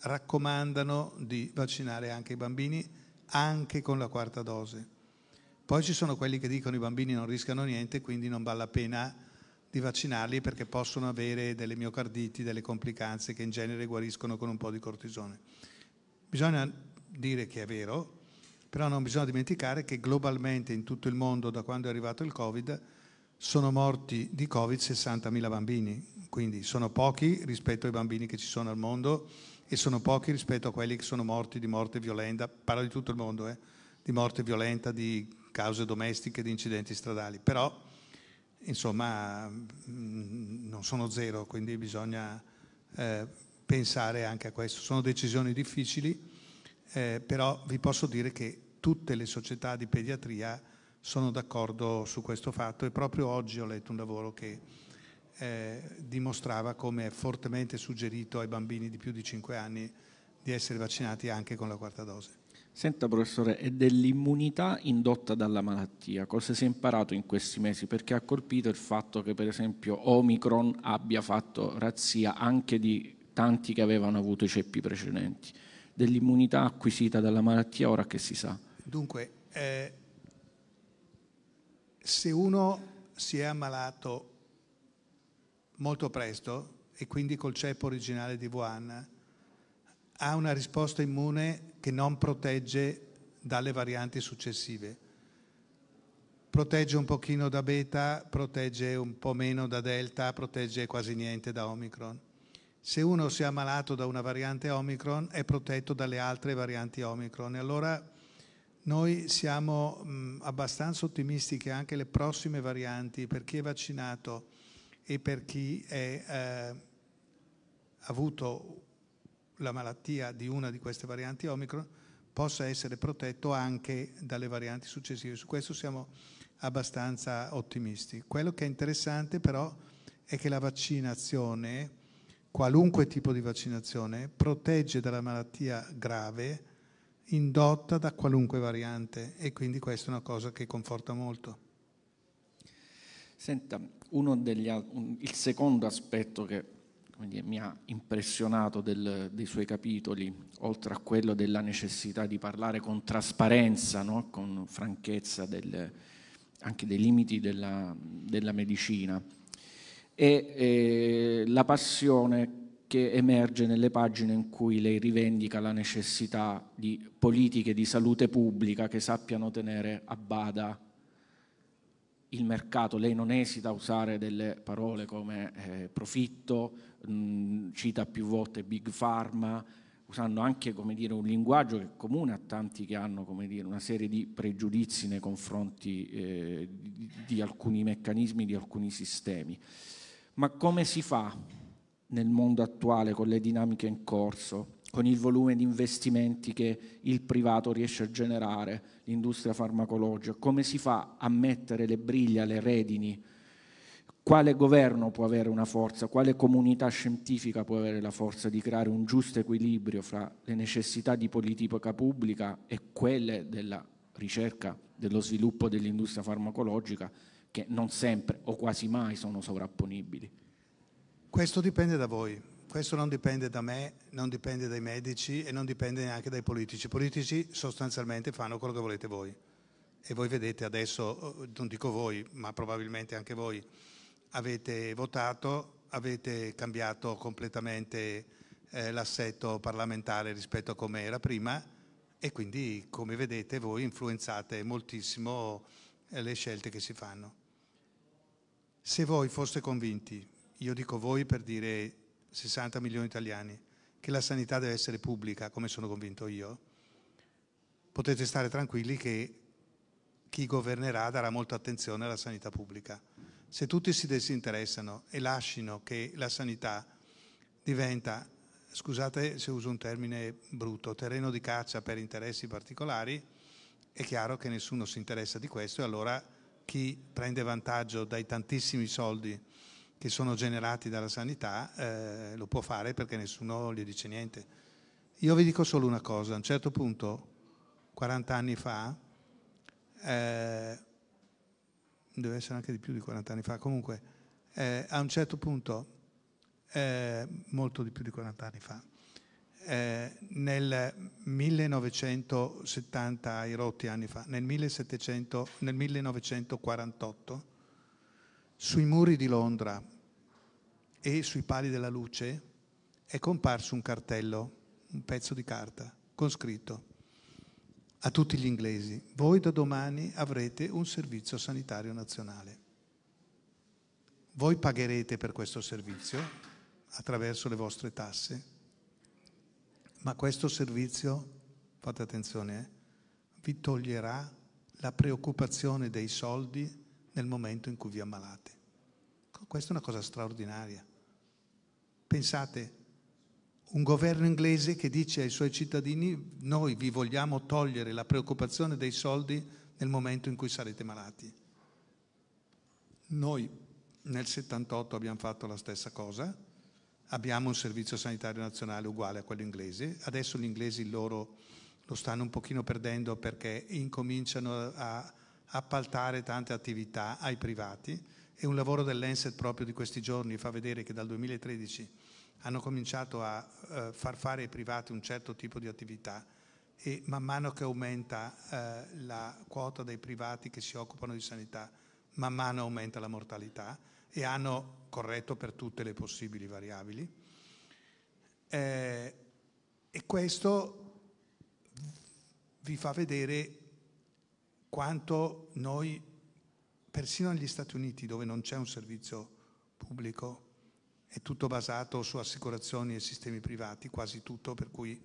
raccomandano di vaccinare anche i bambini anche con la quarta dose poi ci sono quelli che dicono i bambini non rischiano niente, quindi non vale la pena di vaccinarli perché possono avere delle miocarditi, delle complicanze che in genere guariscono con un po' di cortisone. Bisogna dire che è vero, però non bisogna dimenticare che globalmente in tutto il mondo da quando è arrivato il Covid sono morti di Covid 60.000 bambini, quindi sono pochi rispetto ai bambini che ci sono al mondo e sono pochi rispetto a quelli che sono morti di morte violenta, parlo di tutto il mondo, eh? di morte violenta, di cause domestiche di incidenti stradali, però insomma mm, non sono zero, quindi bisogna eh, pensare anche a questo. Sono decisioni difficili, eh, però vi posso dire che tutte le società di pediatria sono d'accordo su questo fatto e proprio oggi ho letto un lavoro che eh, dimostrava come è fortemente suggerito ai bambini di più di 5 anni di essere vaccinati anche con la quarta dose. Senta professore, è dell'immunità indotta dalla malattia. Cosa si è imparato in questi mesi? Perché ha colpito il fatto che per esempio Omicron abbia fatto razzia anche di tanti che avevano avuto i ceppi precedenti. Dell'immunità acquisita dalla malattia ora che si sa. Dunque, eh, se uno si è ammalato molto presto e quindi col ceppo originale di Wuhan, ha una risposta immune che non protegge dalle varianti successive. Protegge un pochino da beta, protegge un po' meno da delta, protegge quasi niente da Omicron. Se uno si è ammalato da una variante Omicron è protetto dalle altre varianti Omicron e allora noi siamo mh, abbastanza ottimisti che anche le prossime varianti per chi è vaccinato e per chi è, eh, ha avuto la malattia di una di queste varianti Omicron possa essere protetto anche dalle varianti successive. Su questo siamo abbastanza ottimisti. Quello che è interessante però è che la vaccinazione, qualunque tipo di vaccinazione, protegge dalla malattia grave indotta da qualunque variante e quindi questa è una cosa che conforta molto. Senta, uno degli, un, il secondo aspetto che dire, mi ha impressionato del, dei suoi capitoli, oltre a quello della necessità di parlare con trasparenza, no? con franchezza del, anche dei limiti della, della medicina, e eh, la passione che emerge nelle pagine in cui lei rivendica la necessità di politiche di salute pubblica che sappiano tenere a bada il mercato. Lei non esita a usare delle parole come eh, profitto, Mm, cita più volte Big Pharma, usando anche dire, un linguaggio che è comune a tanti che hanno dire, una serie di pregiudizi nei confronti eh, di, di, alcuni meccanismi, di alcuni sistemi. Ma come si fa nel mondo attuale con le dinamiche in corso, con il volume di investimenti che il privato riesce a generare, l'industria farmacologica, come si fa a mettere le briglie, le redini quale governo può avere una forza, quale comunità scientifica può avere la forza di creare un giusto equilibrio fra le necessità di politica pubblica e quelle della ricerca, dello sviluppo dell'industria farmacologica, che non sempre o quasi mai sono sovrapponibili? Questo dipende da voi, questo non dipende da me, non dipende dai medici e non dipende neanche dai politici. I politici sostanzialmente fanno quello che volete voi. E voi vedete adesso, oh, non dico voi, ma probabilmente anche voi, avete votato, avete cambiato completamente eh, l'assetto parlamentare rispetto a come era prima e quindi come vedete voi influenzate moltissimo eh, le scelte che si fanno. Se voi foste convinti, io dico voi per dire 60 milioni di italiani, che la sanità deve essere pubblica, come sono convinto io, potete stare tranquilli che chi governerà darà molta attenzione alla sanità pubblica se tutti si disinteressano e lasciano che la sanità diventa, scusate se uso un termine brutto, terreno di caccia per interessi particolari, è chiaro che nessuno si interessa di questo e allora chi prende vantaggio dai tantissimi soldi che sono generati dalla sanità eh, lo può fare perché nessuno gli dice niente. Io vi dico solo una cosa, a un certo punto, 40 anni fa, eh, deve essere anche di più di 40 anni fa, comunque eh, a un certo punto, eh, molto di più di 40 anni fa, eh, nel 1970, ai rotti anni fa, nel, 1700, nel 1948, sui muri di Londra e sui pali della luce è comparso un cartello, un pezzo di carta con scritto a tutti gli inglesi, voi da domani avrete un servizio sanitario nazionale. Voi pagherete per questo servizio attraverso le vostre tasse, ma questo servizio, fate attenzione, eh, vi toglierà la preoccupazione dei soldi nel momento in cui vi ammalate. Questa è una cosa straordinaria. Pensate, un governo inglese che dice ai suoi cittadini noi vi vogliamo togliere la preoccupazione dei soldi nel momento in cui sarete malati. Noi nel 78 abbiamo fatto la stessa cosa, abbiamo un servizio sanitario nazionale uguale a quello inglese, adesso gli inglesi loro lo stanno un pochino perdendo perché incominciano a appaltare tante attività ai privati e un lavoro dell'Enset proprio di questi giorni fa vedere che dal 2013 hanno cominciato a eh, far fare ai privati un certo tipo di attività e man mano che aumenta eh, la quota dei privati che si occupano di sanità, man mano aumenta la mortalità e hanno corretto per tutte le possibili variabili. Eh, e questo vi fa vedere quanto noi, persino negli Stati Uniti dove non c'è un servizio pubblico, è tutto basato su assicurazioni e sistemi privati, quasi tutto, per cui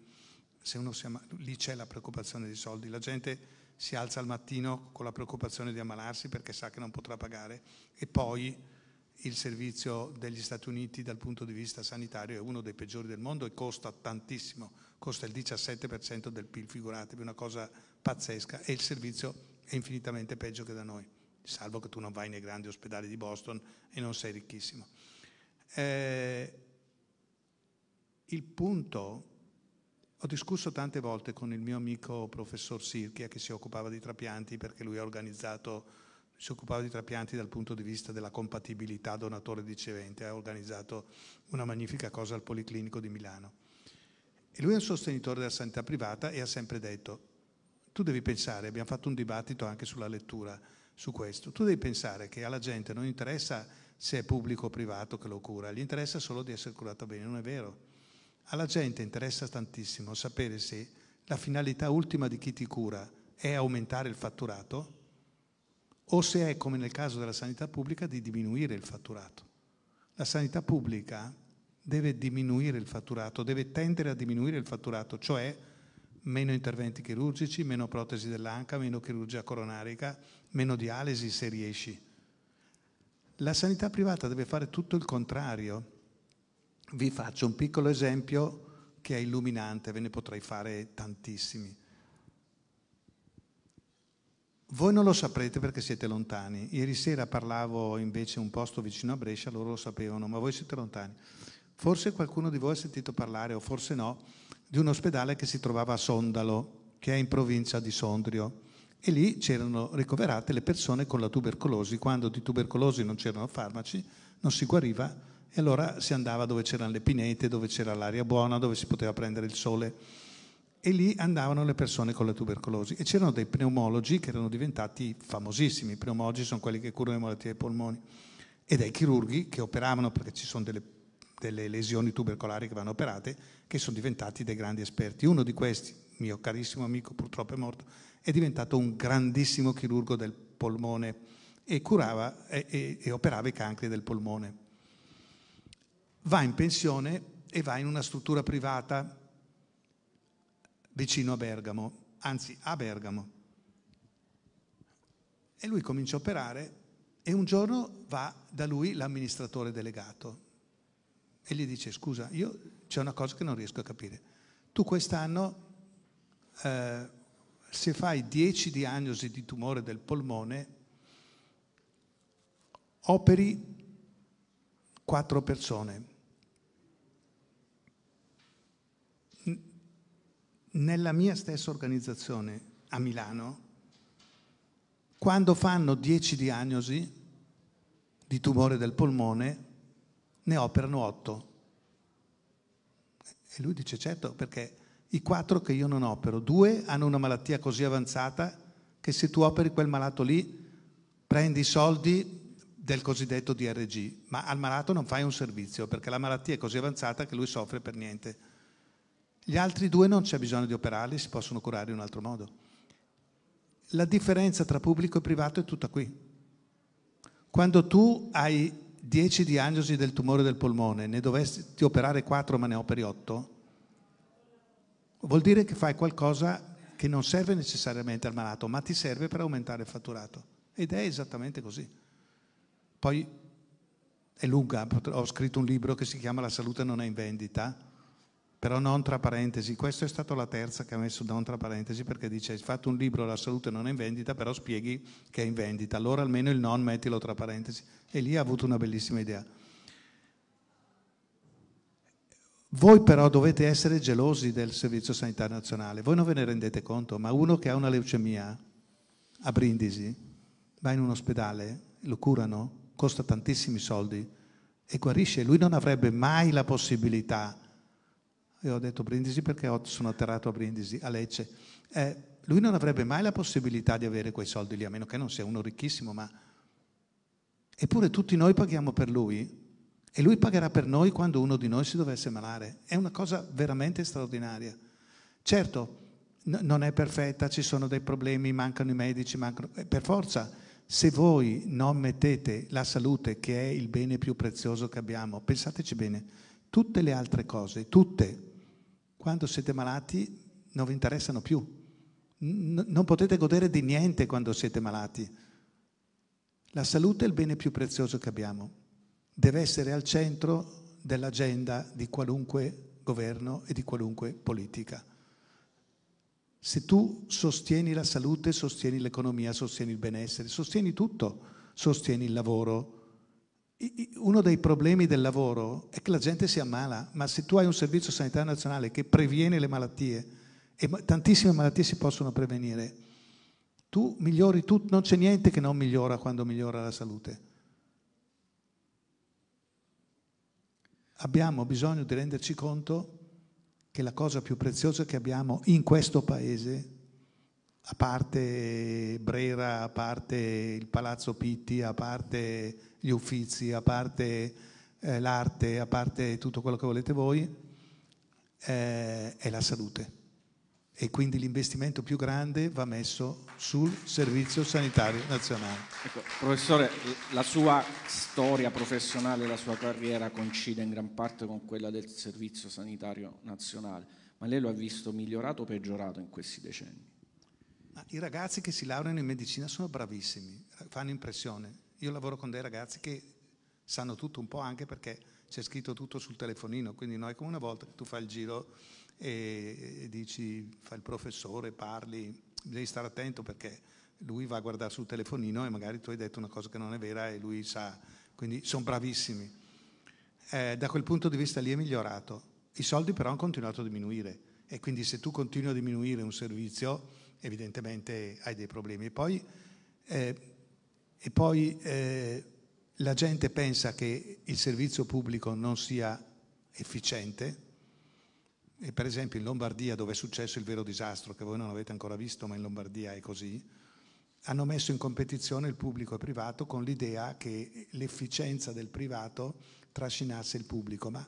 se uno si ama, lì c'è la preoccupazione dei soldi. La gente si alza al mattino con la preoccupazione di ammalarsi perché sa che non potrà pagare e poi il servizio degli Stati Uniti dal punto di vista sanitario è uno dei peggiori del mondo e costa tantissimo, costa il 17% del PIL, figuratevi, una cosa pazzesca e il servizio è infinitamente peggio che da noi, salvo che tu non vai nei grandi ospedali di Boston e non sei ricchissimo. Eh, il punto, ho discusso tante volte con il mio amico professor Sirchia che si occupava di trapianti perché lui ha organizzato, si occupava di trapianti dal punto di vista della compatibilità donatore-ricevente, ha organizzato una magnifica cosa al Policlinico di Milano. E lui è un sostenitore della sanità privata e ha sempre detto, tu devi pensare, abbiamo fatto un dibattito anche sulla lettura su questo, tu devi pensare che alla gente non interessa se è pubblico o privato che lo cura, gli interessa solo di essere curato bene, non è vero. Alla gente interessa tantissimo sapere se la finalità ultima di chi ti cura è aumentare il fatturato o se è, come nel caso della sanità pubblica, di diminuire il fatturato. La sanità pubblica deve diminuire il fatturato, deve tendere a diminuire il fatturato, cioè meno interventi chirurgici, meno protesi dell'anca, meno chirurgia coronarica, meno dialisi se riesci la sanità privata deve fare tutto il contrario. Vi faccio un piccolo esempio che è illuminante, ve ne potrei fare tantissimi. Voi non lo saprete perché siete lontani. Ieri sera parlavo invece in un posto vicino a Brescia, loro lo sapevano, ma voi siete lontani. Forse qualcuno di voi ha sentito parlare, o forse no, di un ospedale che si trovava a Sondalo, che è in provincia di Sondrio e lì c'erano ricoverate le persone con la tubercolosi. Quando di tubercolosi non c'erano farmaci, non si guariva e allora si andava dove c'erano le pinete, dove c'era l'aria buona, dove si poteva prendere il sole. E lì andavano le persone con la tubercolosi. E c'erano dei pneumologi che erano diventati famosissimi. I pneumologi sono quelli che curano le malattie dei polmoni. E dei chirurghi che operavano, perché ci sono delle, delle lesioni tubercolari che vanno operate, che sono diventati dei grandi esperti. Uno di questi, mio carissimo amico, purtroppo è morto, è diventato un grandissimo chirurgo del polmone e curava e, e, e operava i cancri del polmone. Va in pensione e va in una struttura privata vicino a Bergamo, anzi a Bergamo. E lui comincia a operare e un giorno va da lui l'amministratore delegato e gli dice scusa, io c'è una cosa che non riesco a capire. Tu quest'anno eh, se fai 10 diagnosi di tumore del polmone, operi 4 persone. Nella mia stessa organizzazione a Milano, quando fanno 10 diagnosi di tumore del polmone, ne operano 8. E lui dice certo perché i quattro che io non opero, due hanno una malattia così avanzata che se tu operi quel malato lì prendi i soldi del cosiddetto DRG, ma al malato non fai un servizio perché la malattia è così avanzata che lui soffre per niente. Gli altri due non c'è bisogno di operarli, si possono curare in un altro modo. La differenza tra pubblico e privato è tutta qui. Quando tu hai 10 diagnosi del tumore del polmone, ne dovresti operare 4 ma ne operi 8, Vuol dire che fai qualcosa che non serve necessariamente al malato, ma ti serve per aumentare il fatturato. Ed è esattamente così. Poi è lunga, ho scritto un libro che si chiama La salute non è in vendita, però non tra parentesi, questa è stata la terza che ha messo non tra parentesi perché dice hai fatto un libro La salute non è in vendita, però spieghi che è in vendita, allora almeno il non mettilo tra parentesi. E lì ha avuto una bellissima idea. Voi però dovete essere gelosi del Servizio Sanitario Nazionale, voi non ve ne rendete conto, ma uno che ha una leucemia a Brindisi va in un ospedale, lo curano, costa tantissimi soldi e guarisce, lui non avrebbe mai la possibilità. Io ho detto Brindisi perché sono atterrato a Brindisi, a Lecce. Eh, lui non avrebbe mai la possibilità di avere quei soldi lì, a meno che non sia uno ricchissimo, ma... Eppure tutti noi paghiamo per lui e lui pagherà per noi quando uno di noi si dovesse malare. È una cosa veramente straordinaria. Certo, n- non è perfetta, ci sono dei problemi, mancano i medici, mancano... Eh, per forza, se voi non mettete la salute, che è il bene più prezioso che abbiamo, pensateci bene, tutte le altre cose, tutte, quando siete malati non vi interessano più. N- non potete godere di niente quando siete malati. La salute è il bene più prezioso che abbiamo deve essere al centro dell'agenda di qualunque governo e di qualunque politica. Se tu sostieni la salute, sostieni l'economia, sostieni il benessere, sostieni tutto, sostieni il lavoro. Uno dei problemi del lavoro è che la gente si ammala, ma se tu hai un servizio sanitario nazionale che previene le malattie, e tantissime malattie si possono prevenire, tu migliori tutto, non c'è niente che non migliora quando migliora la salute. abbiamo bisogno di renderci conto che la cosa più preziosa che abbiamo in questo paese, a parte Brera, a parte il Palazzo Pitti, a parte gli uffizi, a parte eh, l'arte, a parte tutto quello che volete voi, eh, è la salute e quindi l'investimento più grande va messo sul Servizio Sanitario Nazionale. Ecco, professore, la sua storia professionale, la sua carriera coincide in gran parte con quella del Servizio Sanitario Nazionale, ma lei lo ha visto migliorato o peggiorato in questi decenni? Ma I ragazzi che si laureano in medicina sono bravissimi, fanno impressione. Io lavoro con dei ragazzi che sanno tutto un po' anche perché c'è scritto tutto sul telefonino, quindi noi come una volta che tu fai il giro e dici, fa il professore, parli, devi stare attento perché lui va a guardare sul telefonino e magari tu hai detto una cosa che non è vera e lui sa, quindi sono bravissimi. Eh, da quel punto di vista lì è migliorato. I soldi però hanno continuato a diminuire e quindi se tu continui a diminuire un servizio evidentemente hai dei problemi. E poi, eh, e poi eh, la gente pensa che il servizio pubblico non sia efficiente e per esempio in Lombardia, dove è successo il vero disastro, che voi non avete ancora visto, ma in Lombardia è così, hanno messo in competizione il pubblico e il privato con l'idea che l'efficienza del privato trascinasse il pubblico. Ma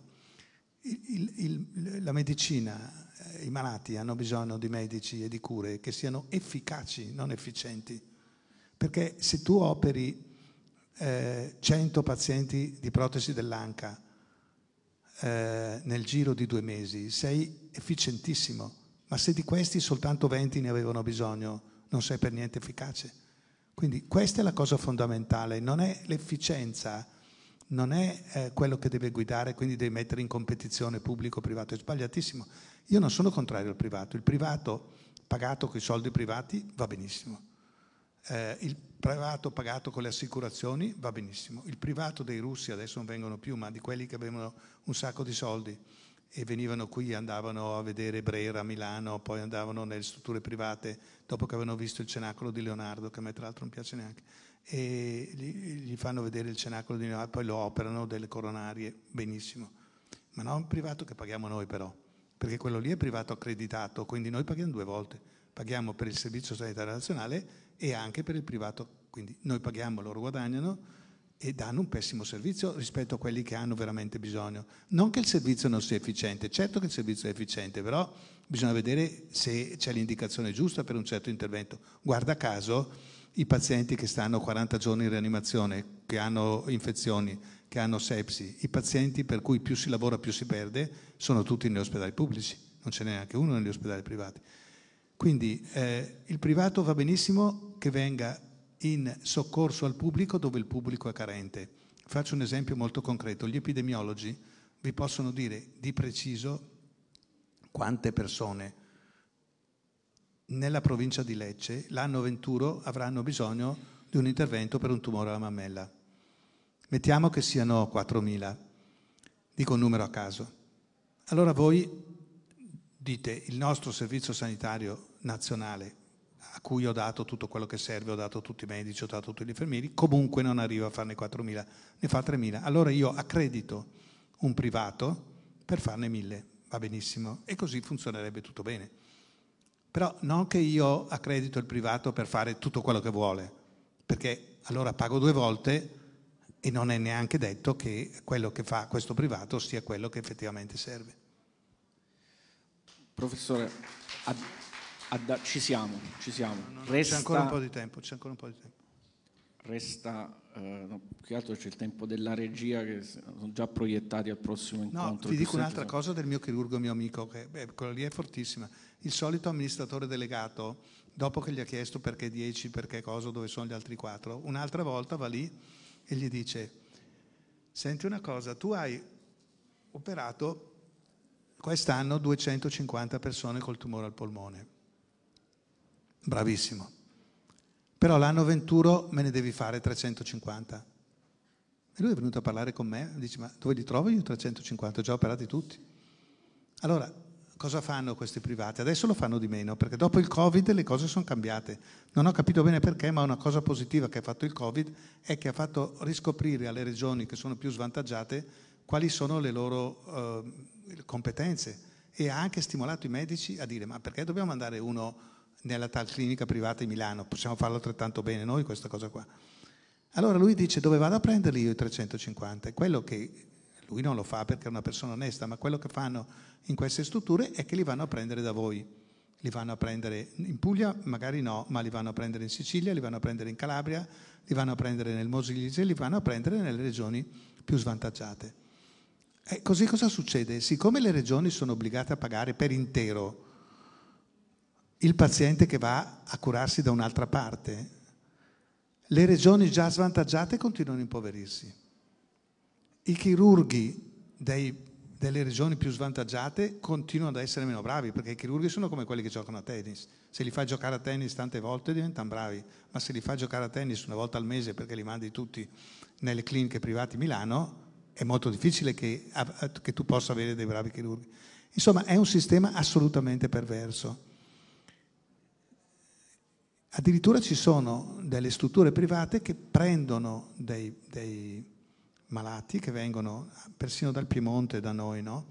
il, il, la medicina, eh, i malati hanno bisogno di medici e di cure che siano efficaci, non efficienti. Perché se tu operi eh, 100 pazienti di protesi dell'anca eh, nel giro di due mesi, sei efficientissimo, ma se di questi soltanto 20 ne avevano bisogno, non sei per niente efficace. Quindi questa è la cosa fondamentale, non è l'efficienza, non è eh, quello che deve guidare, quindi devi mettere in competizione pubblico, privato, è sbagliatissimo. Io non sono contrario al privato, il privato pagato con i soldi privati va benissimo eh, il privato pagato con le assicurazioni va benissimo, il privato dei russi adesso non vengono più, ma di quelli che avevano un sacco di soldi e venivano qui, andavano a vedere Brera, Milano, poi andavano nelle strutture private dopo che avevano visto il cenacolo di Leonardo, che a me tra l'altro non piace neanche, e gli, gli fanno vedere il cenacolo di Leonardo, poi lo operano delle coronarie, benissimo. Ma non un privato che paghiamo noi però, perché quello lì è privato accreditato, quindi noi paghiamo due volte, paghiamo per il Servizio Sanitario Nazionale e anche per il privato. Quindi noi paghiamo, loro guadagnano e danno un pessimo servizio rispetto a quelli che hanno veramente bisogno. Non che il servizio non sia efficiente, certo che il servizio è efficiente, però bisogna vedere se c'è l'indicazione giusta per un certo intervento. Guarda caso i pazienti che stanno 40 giorni in rianimazione, che hanno infezioni, che hanno sepsi, i pazienti per cui più si lavora più si perde, sono tutti negli ospedali pubblici, non ce n'è neanche uno negli ospedali privati. Quindi eh, il privato va benissimo che venga in soccorso al pubblico dove il pubblico è carente. Faccio un esempio molto concreto. Gli epidemiologi vi possono dire di preciso quante persone nella provincia di Lecce l'anno 21 avranno bisogno di un intervento per un tumore alla mammella. Mettiamo che siano 4.000, dico un numero a caso. Allora voi dite il nostro servizio sanitario nazionale a cui ho dato tutto quello che serve, ho dato tutti i medici, ho dato tutti gli infermieri, comunque non arriva a farne 4.000, ne fa 3.000. Allora io accredito un privato per farne 1.000, va benissimo, e così funzionerebbe tutto bene. Però non che io accredito il privato per fare tutto quello che vuole, perché allora pago due volte e non è neanche detto che quello che fa questo privato sia quello che effettivamente serve. Professore, Adda- ci siamo, ci siamo. No, no, resta, c'è ancora un po' di tempo, c'è ancora un po' di tempo. Resta, eh, più che altro c'è il tempo della regia che sono già proiettati al prossimo incontro. ti dico un'altra cosa del mio chirurgo mio amico, che beh, quella lì è fortissima. Il solito amministratore delegato, dopo che gli ha chiesto perché 10, perché cosa, dove sono gli altri 4, un'altra volta va lì e gli dice, senti una cosa, tu hai operato quest'anno 250 persone col tumore al polmone bravissimo. Però l'anno 21 me ne devi fare 350. E lui è venuto a parlare con me, dice ma dove li trovo io 350? Ho già operati tutti. Allora, cosa fanno questi privati? Adesso lo fanno di meno, perché dopo il Covid le cose sono cambiate. Non ho capito bene perché, ma una cosa positiva che ha fatto il Covid è che ha fatto riscoprire alle regioni che sono più svantaggiate quali sono le loro eh, competenze e ha anche stimolato i medici a dire ma perché dobbiamo mandare uno nella tal clinica privata di Milano, possiamo farlo altrettanto bene noi questa cosa qua. Allora lui dice dove vado a prenderli io i 350? Quello che lui non lo fa perché è una persona onesta, ma quello che fanno in queste strutture è che li vanno a prendere da voi. Li vanno a prendere in Puglia, magari no, ma li vanno a prendere in Sicilia, li vanno a prendere in Calabria, li vanno a prendere nel Mosilise, li vanno a prendere nelle regioni più svantaggiate. E così cosa succede? Siccome le regioni sono obbligate a pagare per intero il paziente che va a curarsi da un'altra parte. Le regioni già svantaggiate continuano a impoverirsi. I chirurghi dei, delle regioni più svantaggiate continuano ad essere meno bravi, perché i chirurghi sono come quelli che giocano a tennis. Se li fai giocare a tennis tante volte diventano bravi, ma se li fai giocare a tennis una volta al mese perché li mandi tutti nelle cliniche private Milano, è molto difficile che, che tu possa avere dei bravi chirurghi. Insomma, è un sistema assolutamente perverso. Addirittura ci sono delle strutture private che prendono dei, dei malati che vengono persino dal Piemonte, da noi, no?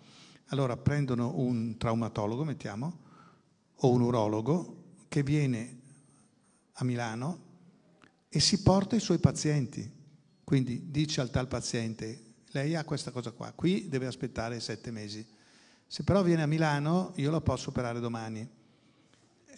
Allora prendono un traumatologo, mettiamo, o un urologo che viene a Milano e si porta i suoi pazienti. Quindi dice al tal paziente, lei ha questa cosa qua, qui deve aspettare sette mesi. Se però viene a Milano, io la posso operare domani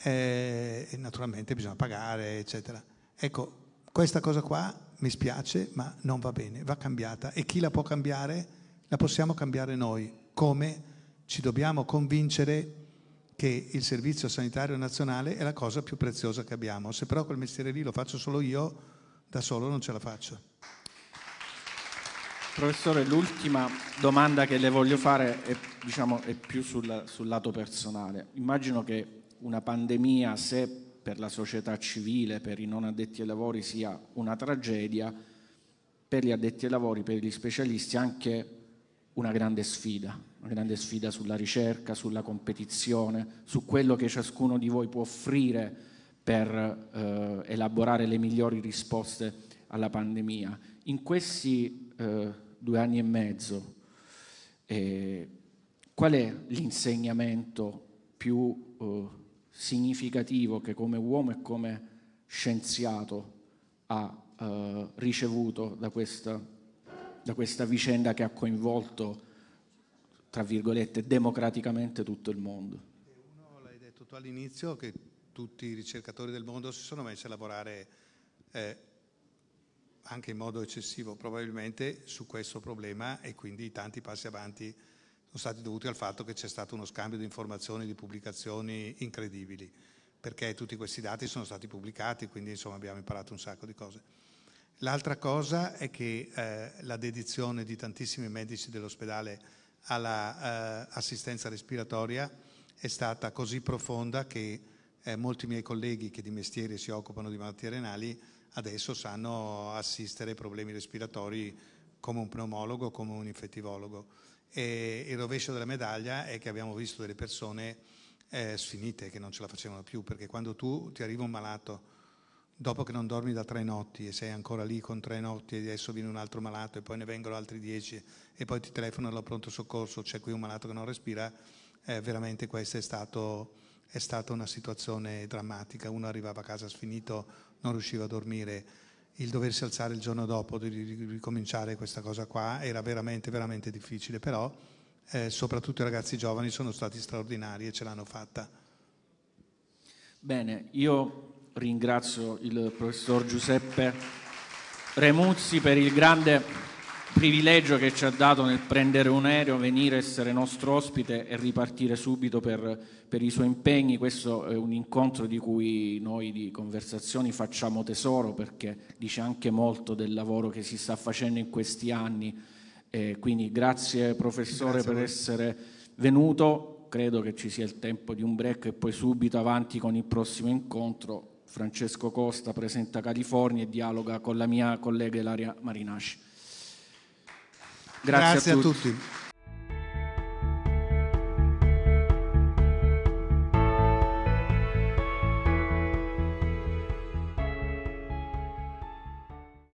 e naturalmente bisogna pagare, eccetera. Ecco, questa cosa qua mi spiace, ma non va bene, va cambiata. E chi la può cambiare? La possiamo cambiare noi. Come? Ci dobbiamo convincere che il Servizio Sanitario Nazionale è la cosa più preziosa che abbiamo. Se però quel mestiere lì lo faccio solo io, da solo non ce la faccio. Professore, l'ultima domanda che le voglio fare è, diciamo, è più sulla, sul lato personale. Immagino che una pandemia, se per la società civile, per i non addetti ai lavori sia una tragedia, per gli addetti ai lavori, per gli specialisti anche una grande sfida, una grande sfida sulla ricerca, sulla competizione, su quello che ciascuno di voi può offrire per eh, elaborare le migliori risposte alla pandemia. In questi eh, due anni e mezzo, eh, qual è l'insegnamento più eh, significativo che come uomo e come scienziato ha eh, ricevuto da questa, da questa vicenda che ha coinvolto, tra virgolette, democraticamente tutto il mondo. Uno l'hai detto tu all'inizio che tutti i ricercatori del mondo si sono messi a lavorare eh, anche in modo eccessivo probabilmente su questo problema e quindi tanti passi avanti sono stati dovuti al fatto che c'è stato uno scambio di informazioni, di pubblicazioni incredibili, perché tutti questi dati sono stati pubblicati, quindi insomma abbiamo imparato un sacco di cose. L'altra cosa è che eh, la dedizione di tantissimi medici dell'ospedale all'assistenza eh, respiratoria è stata così profonda che eh, molti miei colleghi che di mestiere si occupano di malattie renali adesso sanno assistere ai problemi respiratori come un pneumologo, come un infettivologo. E il rovescio della medaglia è che abbiamo visto delle persone eh, sfinite che non ce la facevano più, perché quando tu ti arriva un malato dopo che non dormi da tre notti e sei ancora lì con tre notti e adesso viene un altro malato e poi ne vengono altri dieci e poi ti telefonano allo pronto soccorso, c'è qui un malato che non respira, eh, veramente questa è, stato, è stata una situazione drammatica. Uno arrivava a casa sfinito, non riusciva a dormire il doversi alzare il giorno dopo, di ricominciare questa cosa qua, era veramente, veramente difficile, però eh, soprattutto i ragazzi giovani sono stati straordinari e ce l'hanno fatta. Bene, io ringrazio il professor Giuseppe Remuzzi per il grande privilegio che ci ha dato nel prendere un aereo, venire, essere nostro ospite e ripartire subito per, per, i suoi impegni. Questo è un incontro di cui noi di conversazioni facciamo tesoro perché dice anche molto del lavoro che si sta facendo in questi anni. Eh, quindi grazie professore grazie per essere venuto. Credo che ci sia il tempo di un break e poi subito avanti con il prossimo incontro. Francesco Costa presenta California e dialoga con la mia collega Ilaria Marinasci. Grazie, Grazie a tutti. A tutti.